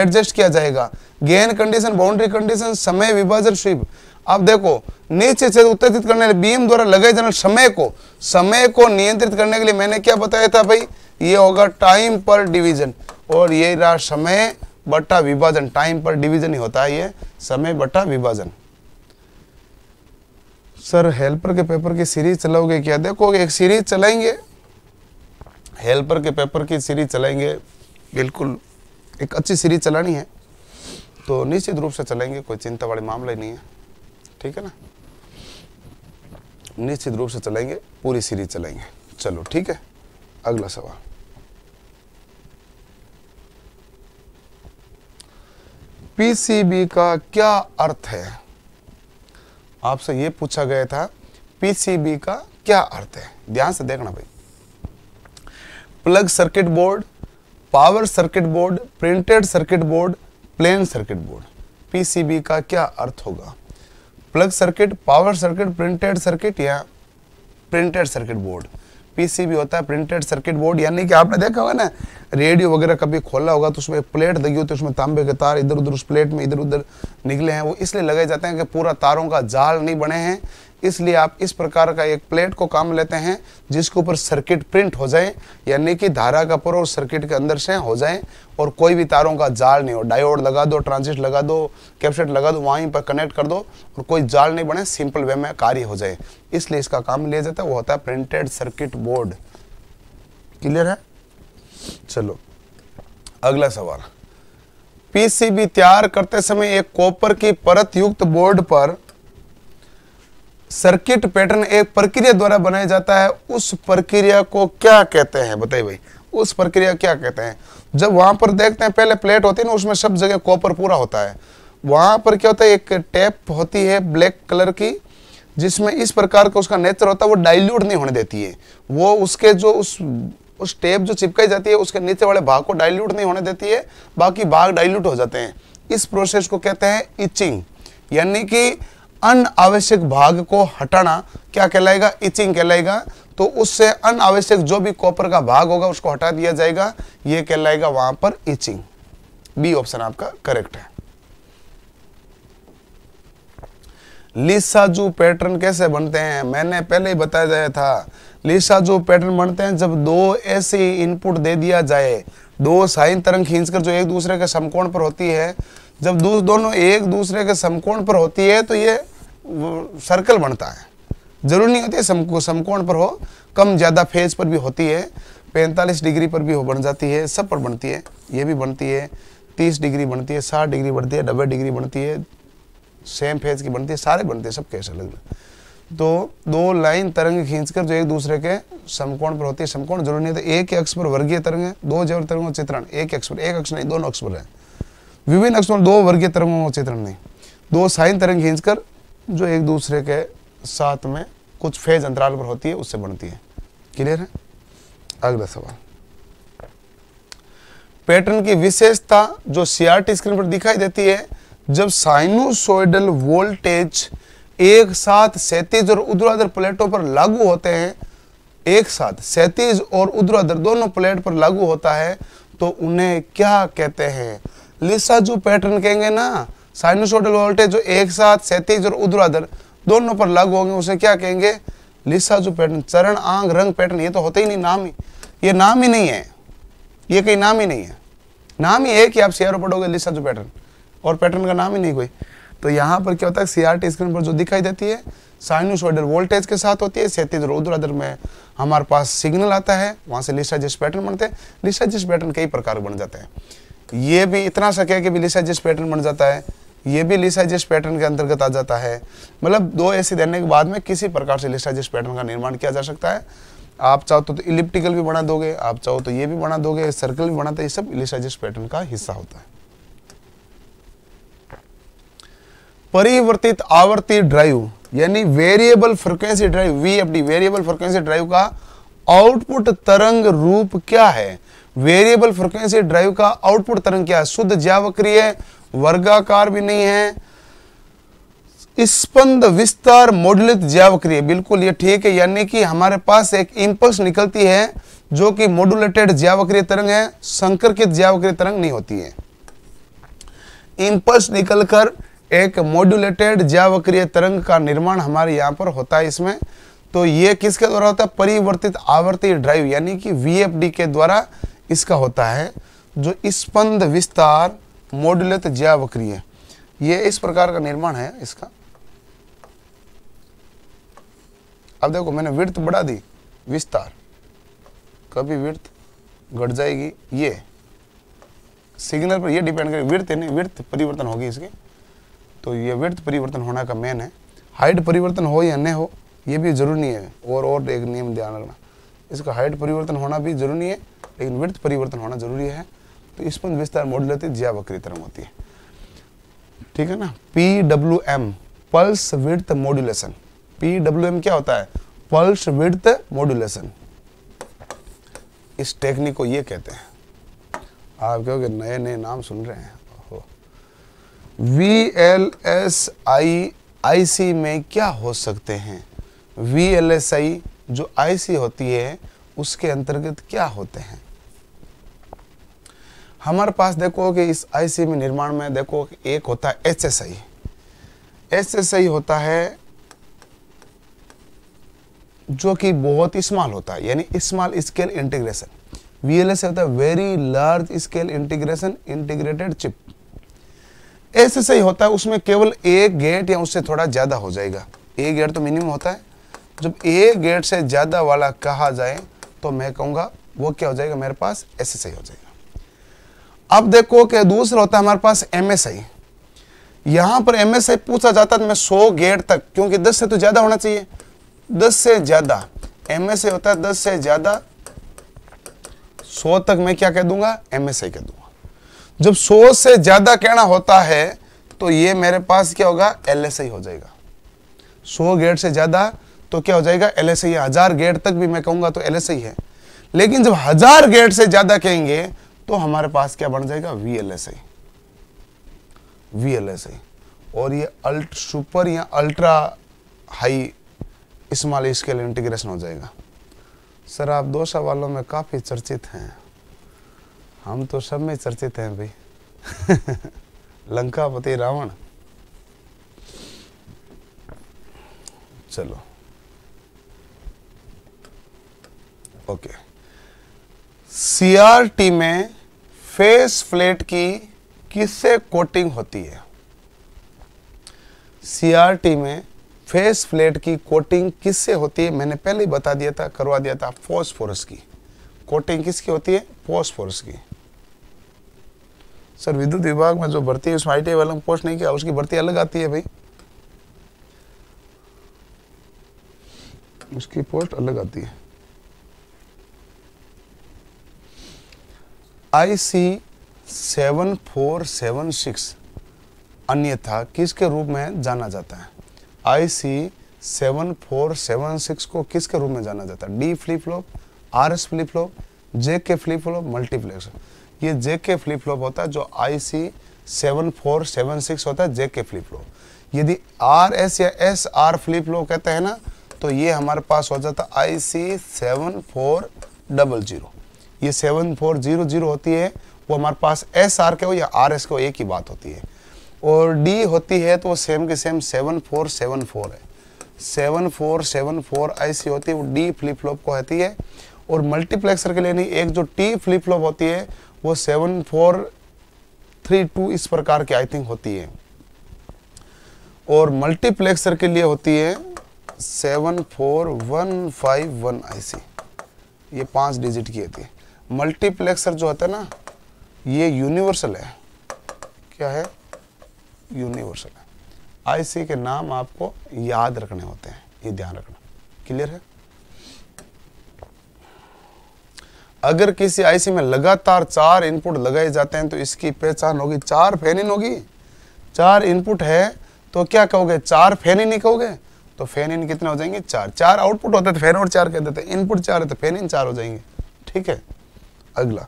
एडजस्ट किया जाएगा गेन कंडीशन बाउंड्री कंडीशन समय विभाजन शिप अब देखो नीचे से उत्तेजित करने के लिए बीम द्वारा लगाए जाने समय को समय को नियंत्रित करने के लिए मैंने क्या बताया था भाई ये होगा टाइम पर डिवीजन और ये रहा समय बट्टा विभाजन टाइम पर डिवीजन ही होता है ये समय बट्टा विभाजन सर हेल्पर के पेपर की सीरीज चलाओगे क्या देखो एक सीरीज चलाएंगे हेल्पर के पेपर की सीरीज चलाएंगे बिल्कुल एक अच्छी सीरीज चलानी है तो निश्चित रूप से चलेंगे कोई चिंता वाले मामला ही नहीं है ठीक है ना निश्चित रूप से चलेंगे पूरी सीरीज चलेंगे चलो ठीक है अगला सवाल पीसीबी का क्या अर्थ है आपसे यह पूछा गया था पीसीबी का क्या अर्थ है ध्यान से देखना भाई plug circuit board power circuit board printed circuit board plain circuit board PCB का क्या अर्थ होगा plug circuit power circuit printed circuit या प्रिंटेड सर्किट बोर्ड पीसीबी होता है प्रिंटेड सर्किट बोर्ड यानी कि आपने देखा होगा ना रेडियो वगैरह कभी खोला होगा तो उसमें प्लेट लगी होती है उसमें तांबे के तार इधर उधर उस प्लेट में इधर उधर निकले हैं वो इसलिए लगाए जाते हैं कि पूरा तारों का जाल नहीं बने हैं इसलिए आप इस प्रकार का एक प्लेट को काम लेते हैं जिसके ऊपर सर्किट प्रिंट हो जाए यानी कि धारा का पूरा सर्किट के अंदर से हो जाए और कोई भी तारों का जाल नहीं हो डायोड लगा दो ट्रांजिस्टर लगा दो कैप्सेट लगा दो वहीं पर कनेक्ट कर दो और कोई जाल नहीं बने सिंपल वे में कार्य हो जाए इसलिए इसका काम लिया जाता है वो होता है प्रिंटेड सर्किट बोर्ड क्लियर है चलो अगला सवाल पीसीबी तैयार करते समय एक कॉपर की परत युक्त बोर्ड पर सर्किट पैटर्न एक प्रक्रिया द्वारा बनाया जाता है उस प्रक्रिया को क्या कहते हैं बताइए भाई उस प्रक्रिया क्या कहते हैं जब वहां पर देखते हैं पहले प्लेट होती है ना उसमें सब जगह कॉपर पूरा होता है वहां पर क्या होता है एक टैप होती है ब्लैक कलर की जिसमें इस प्रकार का उसका नेचर होता है वो डाइल्यूट नहीं होने देती है वो उसके जो उस उस टेप जो चिपकाई जाती है उसके नीचे वाले भाग को डाइल्यूट नहीं होने देती है बाकी भाग डाइल्यूट हो जाते हैं इस प्रोसेस को कहते हैं इचिंग यानी कि अनावश्यक भाग को हटाना क्या कहलाएगा इचिंग कहलाएगा तो उससे अनावश्यक जो भी कॉपर का भाग होगा उसको हटा दिया जाएगा ये कहलाएगा वहां पर इचिंग बी ऑप्शन आपका करेक्ट है लिसाजू पैटर्न कैसे बनते हैं मैंने पहले ही बताया गया था लिसाजू पैटर्न बनते हैं जब दो ऐसे इनपुट दे दिया जाए दो साइन तरंग खींचकर जो एक दूसरे के समकोण पर होती है जब दोनों एक दूसरे के समकोण पर होती है तो ये सर्कल बनता है जरूरी नहीं होती है समकोण पर हो कम ज़्यादा फेज पर भी होती है 45 डिग्री पर भी हो बन जाती है सब पर बनती है ये भी बनती है 30 डिग्री बनती है 60 डिग्री बनती है नब्बे डिग्री बनती है सेम फेज की बनती है सारे बनते हैं सब कैसे अलग तो दो लाइन तरंग खींचकर जो एक दूसरे के समकोण पर होती है समकोण जरूरी नहीं होता तो एक अक्ष पर वर्गीय तरंग है दो जवर तरंग चित्रण एक अक्ष पर एक अक्ष नहीं दोनों अक्ष पर है विभिन्न अक्षों दो वर्गीय तरंगों का चित्रण नहीं दो साइन तरंग खींचकर जो एक दूसरे के साथ में कुछ फेज अंतराल पर होती है उससे बनती है क्लियर है अगला सवाल पैटर्न की विशेषता जो सीआरटी स्क्रीन पर दिखाई देती है जब साइनोसोइडल वोल्टेज एक साथ सैतीज और उधराधर प्लेटों पर लागू होते हैं एक साथ सैतीज और उधराधर दोनों प्लेट पर लागू होता है तो उन्हें क्या कहते हैं लिसा जो पैटर्न कहेंगे ना साइनोसोडल वोल्टेज जो एक साथ सैतीज और उद्राधर दोनों पर लागू होंगे उसे क्या कहेंगे लिसा जो पैटर्न चरण आंग रंग पैटर्न ये तो होते ही नहीं नाम ही ये नाम ही नहीं है ये कहीं नाम ही नहीं है नाम ही एक ही आप सीआरओ पढ़ोगे लिसा जो पैटर्न और पैटर्न का नाम ही नहीं कोई तो यहाँ पर क्या होता है सीआरटी स्क्रीन पर जो दिखाई देती है साइनोसोडल वोल्टेज के साथ होती है सैतीज और उद्राधर में हमारे पास सिग्नल आता है वहां से लिसा जिस पैटर्न बनते हैं लिसा जिस पैटर्न कई प्रकार बन जाते हैं ये भी इतना सके कि के भी लिसाइजिस पैटर्न बन जाता है ये भी लिसाइजिस पैटर्न के अंतर्गत आ जाता है मतलब दो ऐसे देने के बाद में किसी प्रकार से लिसाइजिस पैटर्न का निर्माण किया जा सकता है आप चाहो तो, तो इलिप्टिकल भी बना दोगे आप चाहो तो ये भी बना दोगे सर्कल भी बनाते तो ये सब इलिसाइजिस पैटर्न का हिस्सा होता है परिवर्तित आवर्ती ड्राइव यानी variable frequency drive V variable frequency drive का आउटपुट तरंग रूप क्या है वेरिएबल फ्रिक्वेंसी ड्राइव का आउटपुट तरंग क्या है शुद्ध ज्यावक्रीय वर्गाकार भी नहीं है स्पंद विस्तार मोडलित ज्यावक्रीय बिल्कुल ये ठीक है यानी कि हमारे पास एक इंपल्स निकलती है जो कि मोडुलेटेड ज्यावक्रीय तरंग है संकरकित ज्यावक्रीय तरंग नहीं होती है इम्पल्स निकलकर एक मोडुलेटेड ज्यावक्रीय तरंग का निर्माण हमारे यहाँ पर होता है इसमें तो ये किसके द्वारा होता है परिवर्तित आवर्ती ड्राइव यानी कि वीएफडी के द्वारा इसका होता है जो स्पंद विस्तार मोडलित ज्यावक्रिय ये इस प्रकार का निर्माण है इसका अब देखो मैंने वृत्त बढ़ा दी विस्तार कभी वृत्त घट जाएगी ये सिग्नल पर ये डिपेंड करेगी वृत्त यानी वृत्त परिवर्तन होगी इसके तो ये वृत्त परिवर्तन होना का मेन है हाइट परिवर्तन हो या नहीं हो ये भी जरूरी है और और एक नियम ध्यान रखना इसका हाइट परिवर्तन होना भी जरूरी है लेकिन वृत्त परिवर्तन होना जरूरी है तो स्पंद विस्तार मॉडल होती है तरंग होती है ठीक है ना पी डब्ल्यू एम पल्स वृत्त मॉड्यूलेशन पी डब्ल्यू एम क्या होता है पल्स वृत्त मॉड्यूलेशन इस टेक्निक को ये कहते हैं आप क्योंकि नए नए नाम सुन रहे हैं V L S I I C में क्या हो सकते हैं वी एल एस आई जो आई सी होती है उसके अंतर्गत क्या होते हैं हमारे पास देखो कि इस आईसी में निर्माण में देखो एक होता है H S I H S I होता है जो कि बहुत स्मॉल होता है यानी small scale integration V L S होता है very large scale integration integrated chip S S I होता है उसमें केवल एक गेट या उससे थोड़ा ज़्यादा हो जाएगा एक गेट तो मिनिमम होता है जब एक गेट से ज़्यादा वाला कहा जाए तो मैं कहूँगा वो क्या हो जाएगा मेरे पास एस एस आई हो जाएगा अब देखो कि दूसरा होता है हमारे पास एम एस आई यहां पर एम एस आई पूछा जाता है तो मैं सौ गेट तक क्योंकि दस से तो ज़्यादा होना चाहिए दस से ज़्यादा एम एस आई होता है दस से ज़्यादा सौ तक मैं क्या कह दूंगा एम एस आई कह दूंगा जब सौ से ज़्यादा कहना होता है तो ये मेरे पास क्या होगा एल एस आई हो जाएगा सौ गेट से ज़्यादा तो क्या हो जाएगा एल एस आई हज़ार गेट तक भी मैं कहूंगा तो एल एस आई है लेकिन जब हज़ार गेट से ज़्यादा कहेंगे तो हमारे पास क्या बन जाएगा V L S I V L S I और ये अल्ट सुपर या ultra high small scale integration हो जाएगा सर आप दो सवालों में काफ़ी चर्चित हैं हम तो सब में चर्चित हैं भाई [laughs] लंकापति रावण चलो ओके सीआरटी में फेस प्लेट की किससे कोटिंग होती है सीआरटी में फेस प्लेट की कोटिंग किससे होती है मैंने पहले ही बता दिया था करवा दिया था फोस्फोरस की कोटिंग किसकी होती है फोस्फोरस की सर विद्युत विभाग में जो भर्ती है उसमें आई टी वालों को पोस्ट नहीं किया उसकी भर्ती अलग आती है भाई उसकी पोस्ट अलग आती है I C seven four seven six अन्यथा किसके रूप में जाना जाता है I C seven four seven six को किसके रूप में जाना जाता है D flip flop R S flip flop J K flip flop multiplex ये जे के फ्लिप फ्लॉप होता है जो I C seven four seven six होता है जे के फ्लिप फ्लॉप यदि आर एस या एस आर फ्लिप फ्लॉप कहते हैं ना तो ये हमारे पास हो जाता है I C seven four double zero ये सेवन फोर जीरो जीरो होती है वो हमारे पास एस आर के हो या आर एस के हो एक ही बात होती है और डी होती है तो वो सेम के same seven four seven four है सेवन फोर सेवन फोर ऐसी होती है वो डी फ्लिप फ्लॉप को होती है और मल्टीप्लेक्सर के लिए नहीं एक जो टी फ्लिप फ्लॉप होती है वो सेवन फोर थ्री टू इस प्रकार की आई थिंक होती है और मल्टीप्लेक्सर के लिए होती है seven four one five one सी ये पांच डिजिट की होती है मल्टीप्लेक्सर जो होता है ना ये यूनिवर्सल है क्या है यूनिवर्सल है आईसी के नाम आपको याद रखने होते हैं ये ध्यान रखना क्लियर है अगर किसी आईसी में लगातार चार इनपुट लगाए जाते हैं तो इसकी पहचान होगी चार फैन इन होगी चार इनपुट है तो क्या कहोगे चार फैन इन ही कहोगे तो फैन इन कितने हो जाएंगे चार चार आउटपुट होते थे तो फैन और चार कहते थे इनपुट चार है तो फैन इन चार हो जाएंगे ठीक है अगला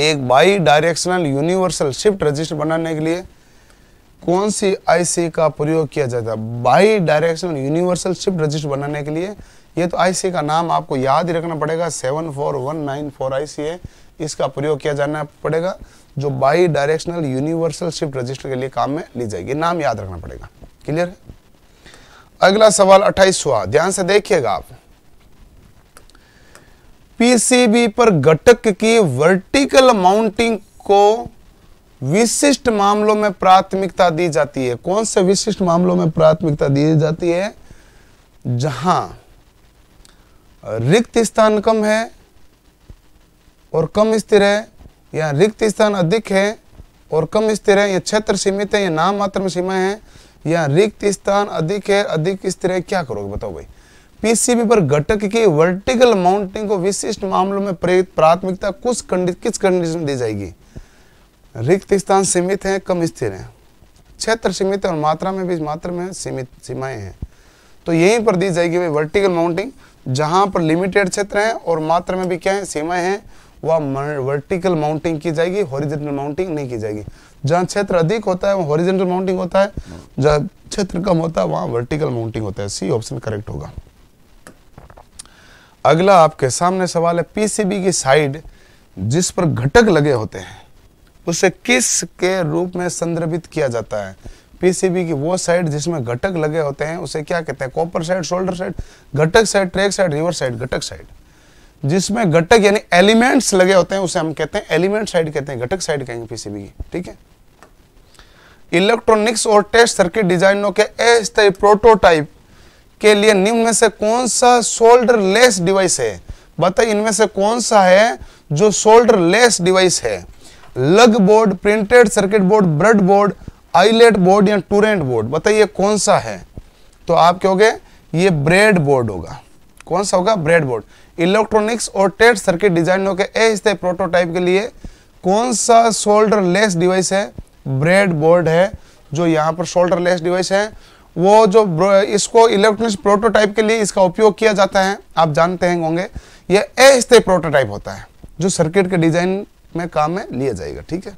एक bidirectional universal shift register बनाने के लिए कौन सी आईसी का प्रयोग किया जाता है bidirectional universal shift register बनाने के लिए ये तो आईसी का नाम आपको याद ही रखना पड़ेगा seven four one nine four IC है इसका प्रयोग किया जाना पड़ेगा जो bidirectional universal shift register के लिए काम में ली जाएगी नाम याद रखना पड़ेगा क्लियर है अगला सवाल अट्ठाईसवा ध्यान से देखिएगा आप पीसीबी पर घटक की वर्टिकल माउंटिंग को विशिष्ट मामलों में प्राथमिकता दी जाती है कौन से विशिष्ट मामलों में प्राथमिकता दी जाती है जहां रिक्त स्थान कम है और कम स्थिर है या रिक्त स्थान अधिक है और कम स्थिर है या क्षेत्र सीमित है या नाम मात्र में सीमा है या रिक्त स्थान अधिक है अधिक स्थिर है क्या करोगे बताओ भाई पीसीबी पर घटक की वर्टिकल माउंटिंग को विशिष्ट मामलों में प्राथमिकता कुछ कंडि, किस कंडीशन दी जाएगी रिक्त स्थान सीमित है कम स्थिर है क्षेत्र सीमित है और मात्रा में भी मात्रा में सीमित सीमाएं हैं तो यहीं पर दी जाएगी वे वर्टिकल माउंटिंग जहां पर लिमिटेड क्षेत्र है और मात्रा में भी क्या है सीमाएं हैं वह वर्टिकल माउंटिंग की जाएगी हॉरिजेंटल माउंटिंग नहीं की जाएगी जहां क्षेत्र अधिक होता है वहाँ हॉरिजेंटल माउंटिंग होता है जहां क्षेत्र कम होता है वहां वर्टिकल माउंटिंग होता है सी ऑप्शन करेक्ट होगा अगला आपके सामने सवाल है पीसीबी की साइड जिस पर घटक लगे होते हैं उसे किस के रूप में संदर्भित किया जाता है पीसीबी की वो साइड जिसमें घटक लगे होते हैं उसे क्या कहते हैं कॉपर साइड शोल्डर साइड घटक side track side river side घटक साइड जिसमें घटक यानी एलिमेंट्स लगे होते हैं उसे हम कहते हैं एलिमेंट साइड कहते हैं घटक साइड कहेंगे पीसीबी की ठीक है इलेक्ट्रॉनिक्स और टेस्ट सर्किट डिजाइनों के अस्थायी प्रोटोटाइप के लिए निम्न में से कौन सा शोल्डर लेस डिवाइस है बताइए इनमें से कौन सा है जो शोल्डर लेस डिवाइस है lug board printed circuit board bread board eyelet board या टूरेंट बोर्ड बताइए कौन सा है तो आप क्या ये ब्रेड बोर्ड होगा कौन सा होगा ब्रेड बोर्ड इलेक्ट्रॉनिक्स और टेस्ट सर्किट डिजाइनों के ऐसे प्रोटोटाइप के लिए कौन सा शोल्डर लेस डिवाइस है ब्रेड बोर्ड है जो यहां पर शोल्डर लेस डिवाइस है वो जो इसको इलेक्ट्रॉनिक्स प्रोटोटाइप के लिए इसका उपयोग किया जाता है आप जानते हैं होंगे ये अस्थायी प्रोटोटाइप होता है जो सर्किट के डिजाइन में काम में लिया जाएगा ठीक है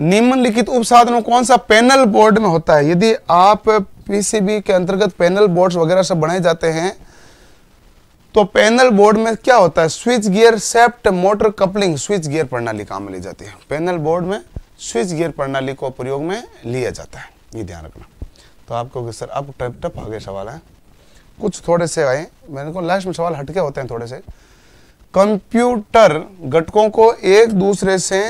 निम्नलिखित उपसाधनों कौन सा पैनल बोर्ड में होता है यदि आप पीसीबी के अंतर्गत पैनल बोर्ड्स वगैरह सब बनाए जाते हैं तो पैनल बोर्ड में क्या होता है switch gear shaft motor coupling switch gear प्रणाली काम में ली जाती है पैनल बोर्ड में स्विच गियर प्रणाली को प्रयोग में लिया जाता है ये ध्यान रखना तो आप कहोगे सर अब टप टप आगे सवाल है कुछ थोड़े से आए मैंने कहा लास्ट में सवाल हटके होते हैं थोड़े से कंप्यूटर घटकों को एक दूसरे से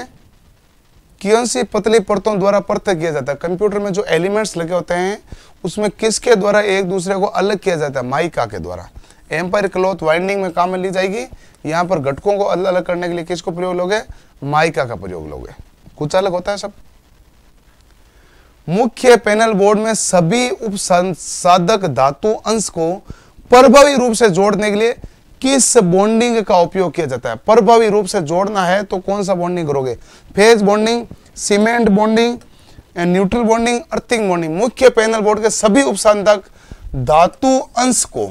कौन सी पतली परतों द्वारा पृथक किया जाता है कंप्यूटर में जो एलिमेंट्स लगे होते हैं उसमें किसके द्वारा एक दूसरे को अलग किया जाता है माइका के द्वारा एम्पायर क्लॉथ वाइंडिंग में काम में ली जाएगी यहाँ पर घटकों को अलग अलग करने के लिए किसको प्रयोग लोगे माइका का प्रयोग लोगे कुछ अलग होता है सब मुख्य पैनल बोर्ड में सभी उपसाधक धातु अंश को प्रभावी रूप से जोड़ने के लिए किस बॉन्डिंग का उपयोग किया जाता है प्रभावी रूप से जोड़ना है तो कौन सा बॉन्डिंग करोगे phase bonding cement bonding and neutral bonding earthing bonding मुख्य पैनल बोर्ड के सभी उपसाधक धातु अंश को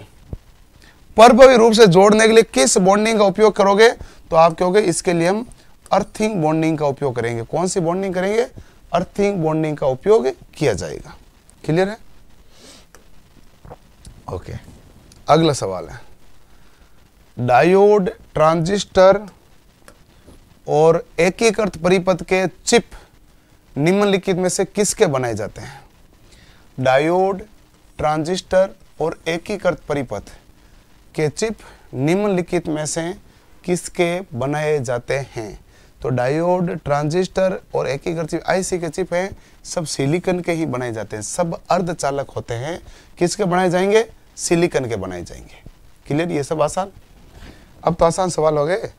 प्रभावी रूप से जोड़ने के लिए किस बॉन्डिंग का उपयोग करोगे तो आप कहोगे इसके लिए हम अर्थिंग बॉन्डिंग का उपयोग करेंगे कौन सी बॉन्डिंग करेंगे अर्थिंग बॉन्डिंग का उपयोग किया जाएगा क्लियर है ओके अगला सवाल है डायोड ट्रांजिस्टर और एकीकृत परिपथ के चिप निम्नलिखित में से किसके बनाए जाते हैं डायोड ट्रांजिस्टर और एकीकृत परिपथ के चिप निम्नलिखित में से किसके बनाए जाते हैं तो डायोड ट्रांजिस्टर और एक ही चिप आईसी के चिप हैं सब सिलिकन के ही बनाए जाते हैं सब अर्धचालक होते हैं किसके बनाए जाएंगे सिलिकन के बनाए जाएंगे क्लियर ये सब आसान अब तो आसान सवाल हो गए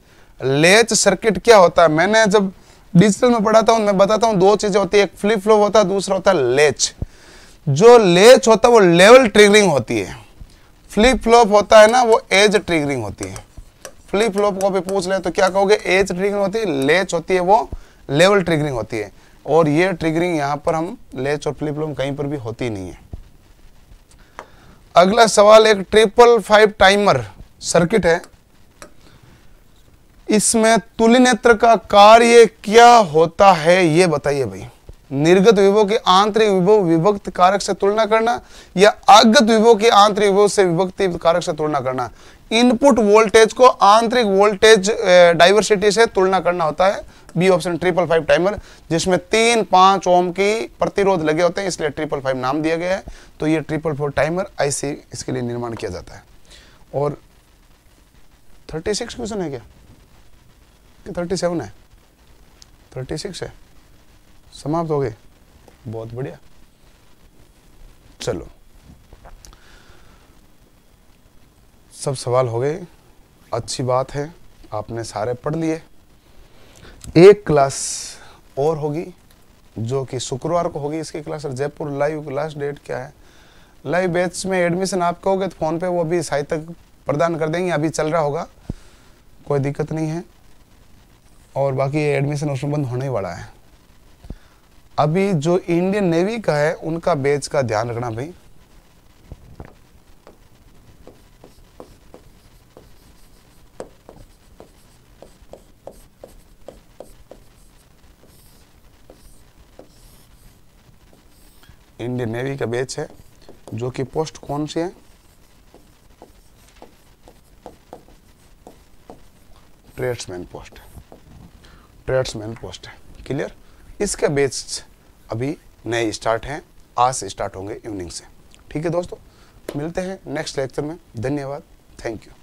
लेच सर्किट क्या होता है मैंने जब डिजिटल में पढ़ाता हूँ मैं बताता हूँ दो चीज़ें होती है एक फ्लिप फ्लॉप होता है दूसरा होता है लेच जो लेच होता है वो लेवल ट्रिगरिंग होती है फ्लिप फ्लॉप होता है ना वो एज ट्रिगरिंग होती है फ्लिप फ्लॉप को भी पूछ ले तो क्या कहोगे एज ट्रिगरिंग होती है लेच होती है वो लेवल ट्रिगरिंग होती है और ये ट्रिगरिंग यहां पर हम लेच और फ्लिप फ्लॉप कहीं पर भी होती नहीं है अगला सवाल एक ट्रिपल फाइव टाइमर सर्किट है इसमें तुल नेत्र का कार्य क्या होता है ये बताइए भाई निर्गत विभव के आंतरिक विभव विभक्त कारक से तुलना करना या आगत विभव के आंतरिक विभव से विभक्ति कारक से तुलना करना इनपुट वोल्टेज को आंतरिक वोल्टेज डाइवर्सिटी से तुलना करना होता है B option triple five timer जिसमें तीन पांच ओम की प्रतिरोध लगे होते हैं इसलिए ट्रिपल फाइव नाम दिया गया है तो ये ट्रिपल फोर टाइमर आईसी इसके लिए निर्माण किया जाता है और थर्टी सिक्स क्वेश्चन है क्या थर्टी सेवन है थर्टी सिक्स है समाप्त हो गए बहुत बढ़िया चलो सब सवाल हो गए अच्छी बात है आपने सारे पढ़ लिए एक क्लास और होगी जो कि शुक्रवार को होगी इसकी क्लास और जयपुर लाइव क्लास डेट क्या है लाइव बैच में एडमिशन आप कहोगे तो फ़ोन पे वो अभी साहित्य तक प्रदान कर देंगे अभी चल रहा होगा कोई दिक्कत नहीं है और बाकी एडमिशन उसमें बंद होने ही वाला है अभी जो इंडियन नेवी का है उनका बैच का ध्यान रखना भाई इंडियन नेवी का बैच है जो कि पोस्ट कौन सी है ट्रेड्समैन पोस्ट ट्रेड्समैन पोस्ट है क्लियर इसका बेच अभी नए स्टार्ट हैं आज से स्टार्ट होंगे इवनिंग से ठीक है दोस्तों मिलते हैं नेक्स्ट लेक्चर में धन्यवाद थैंक यू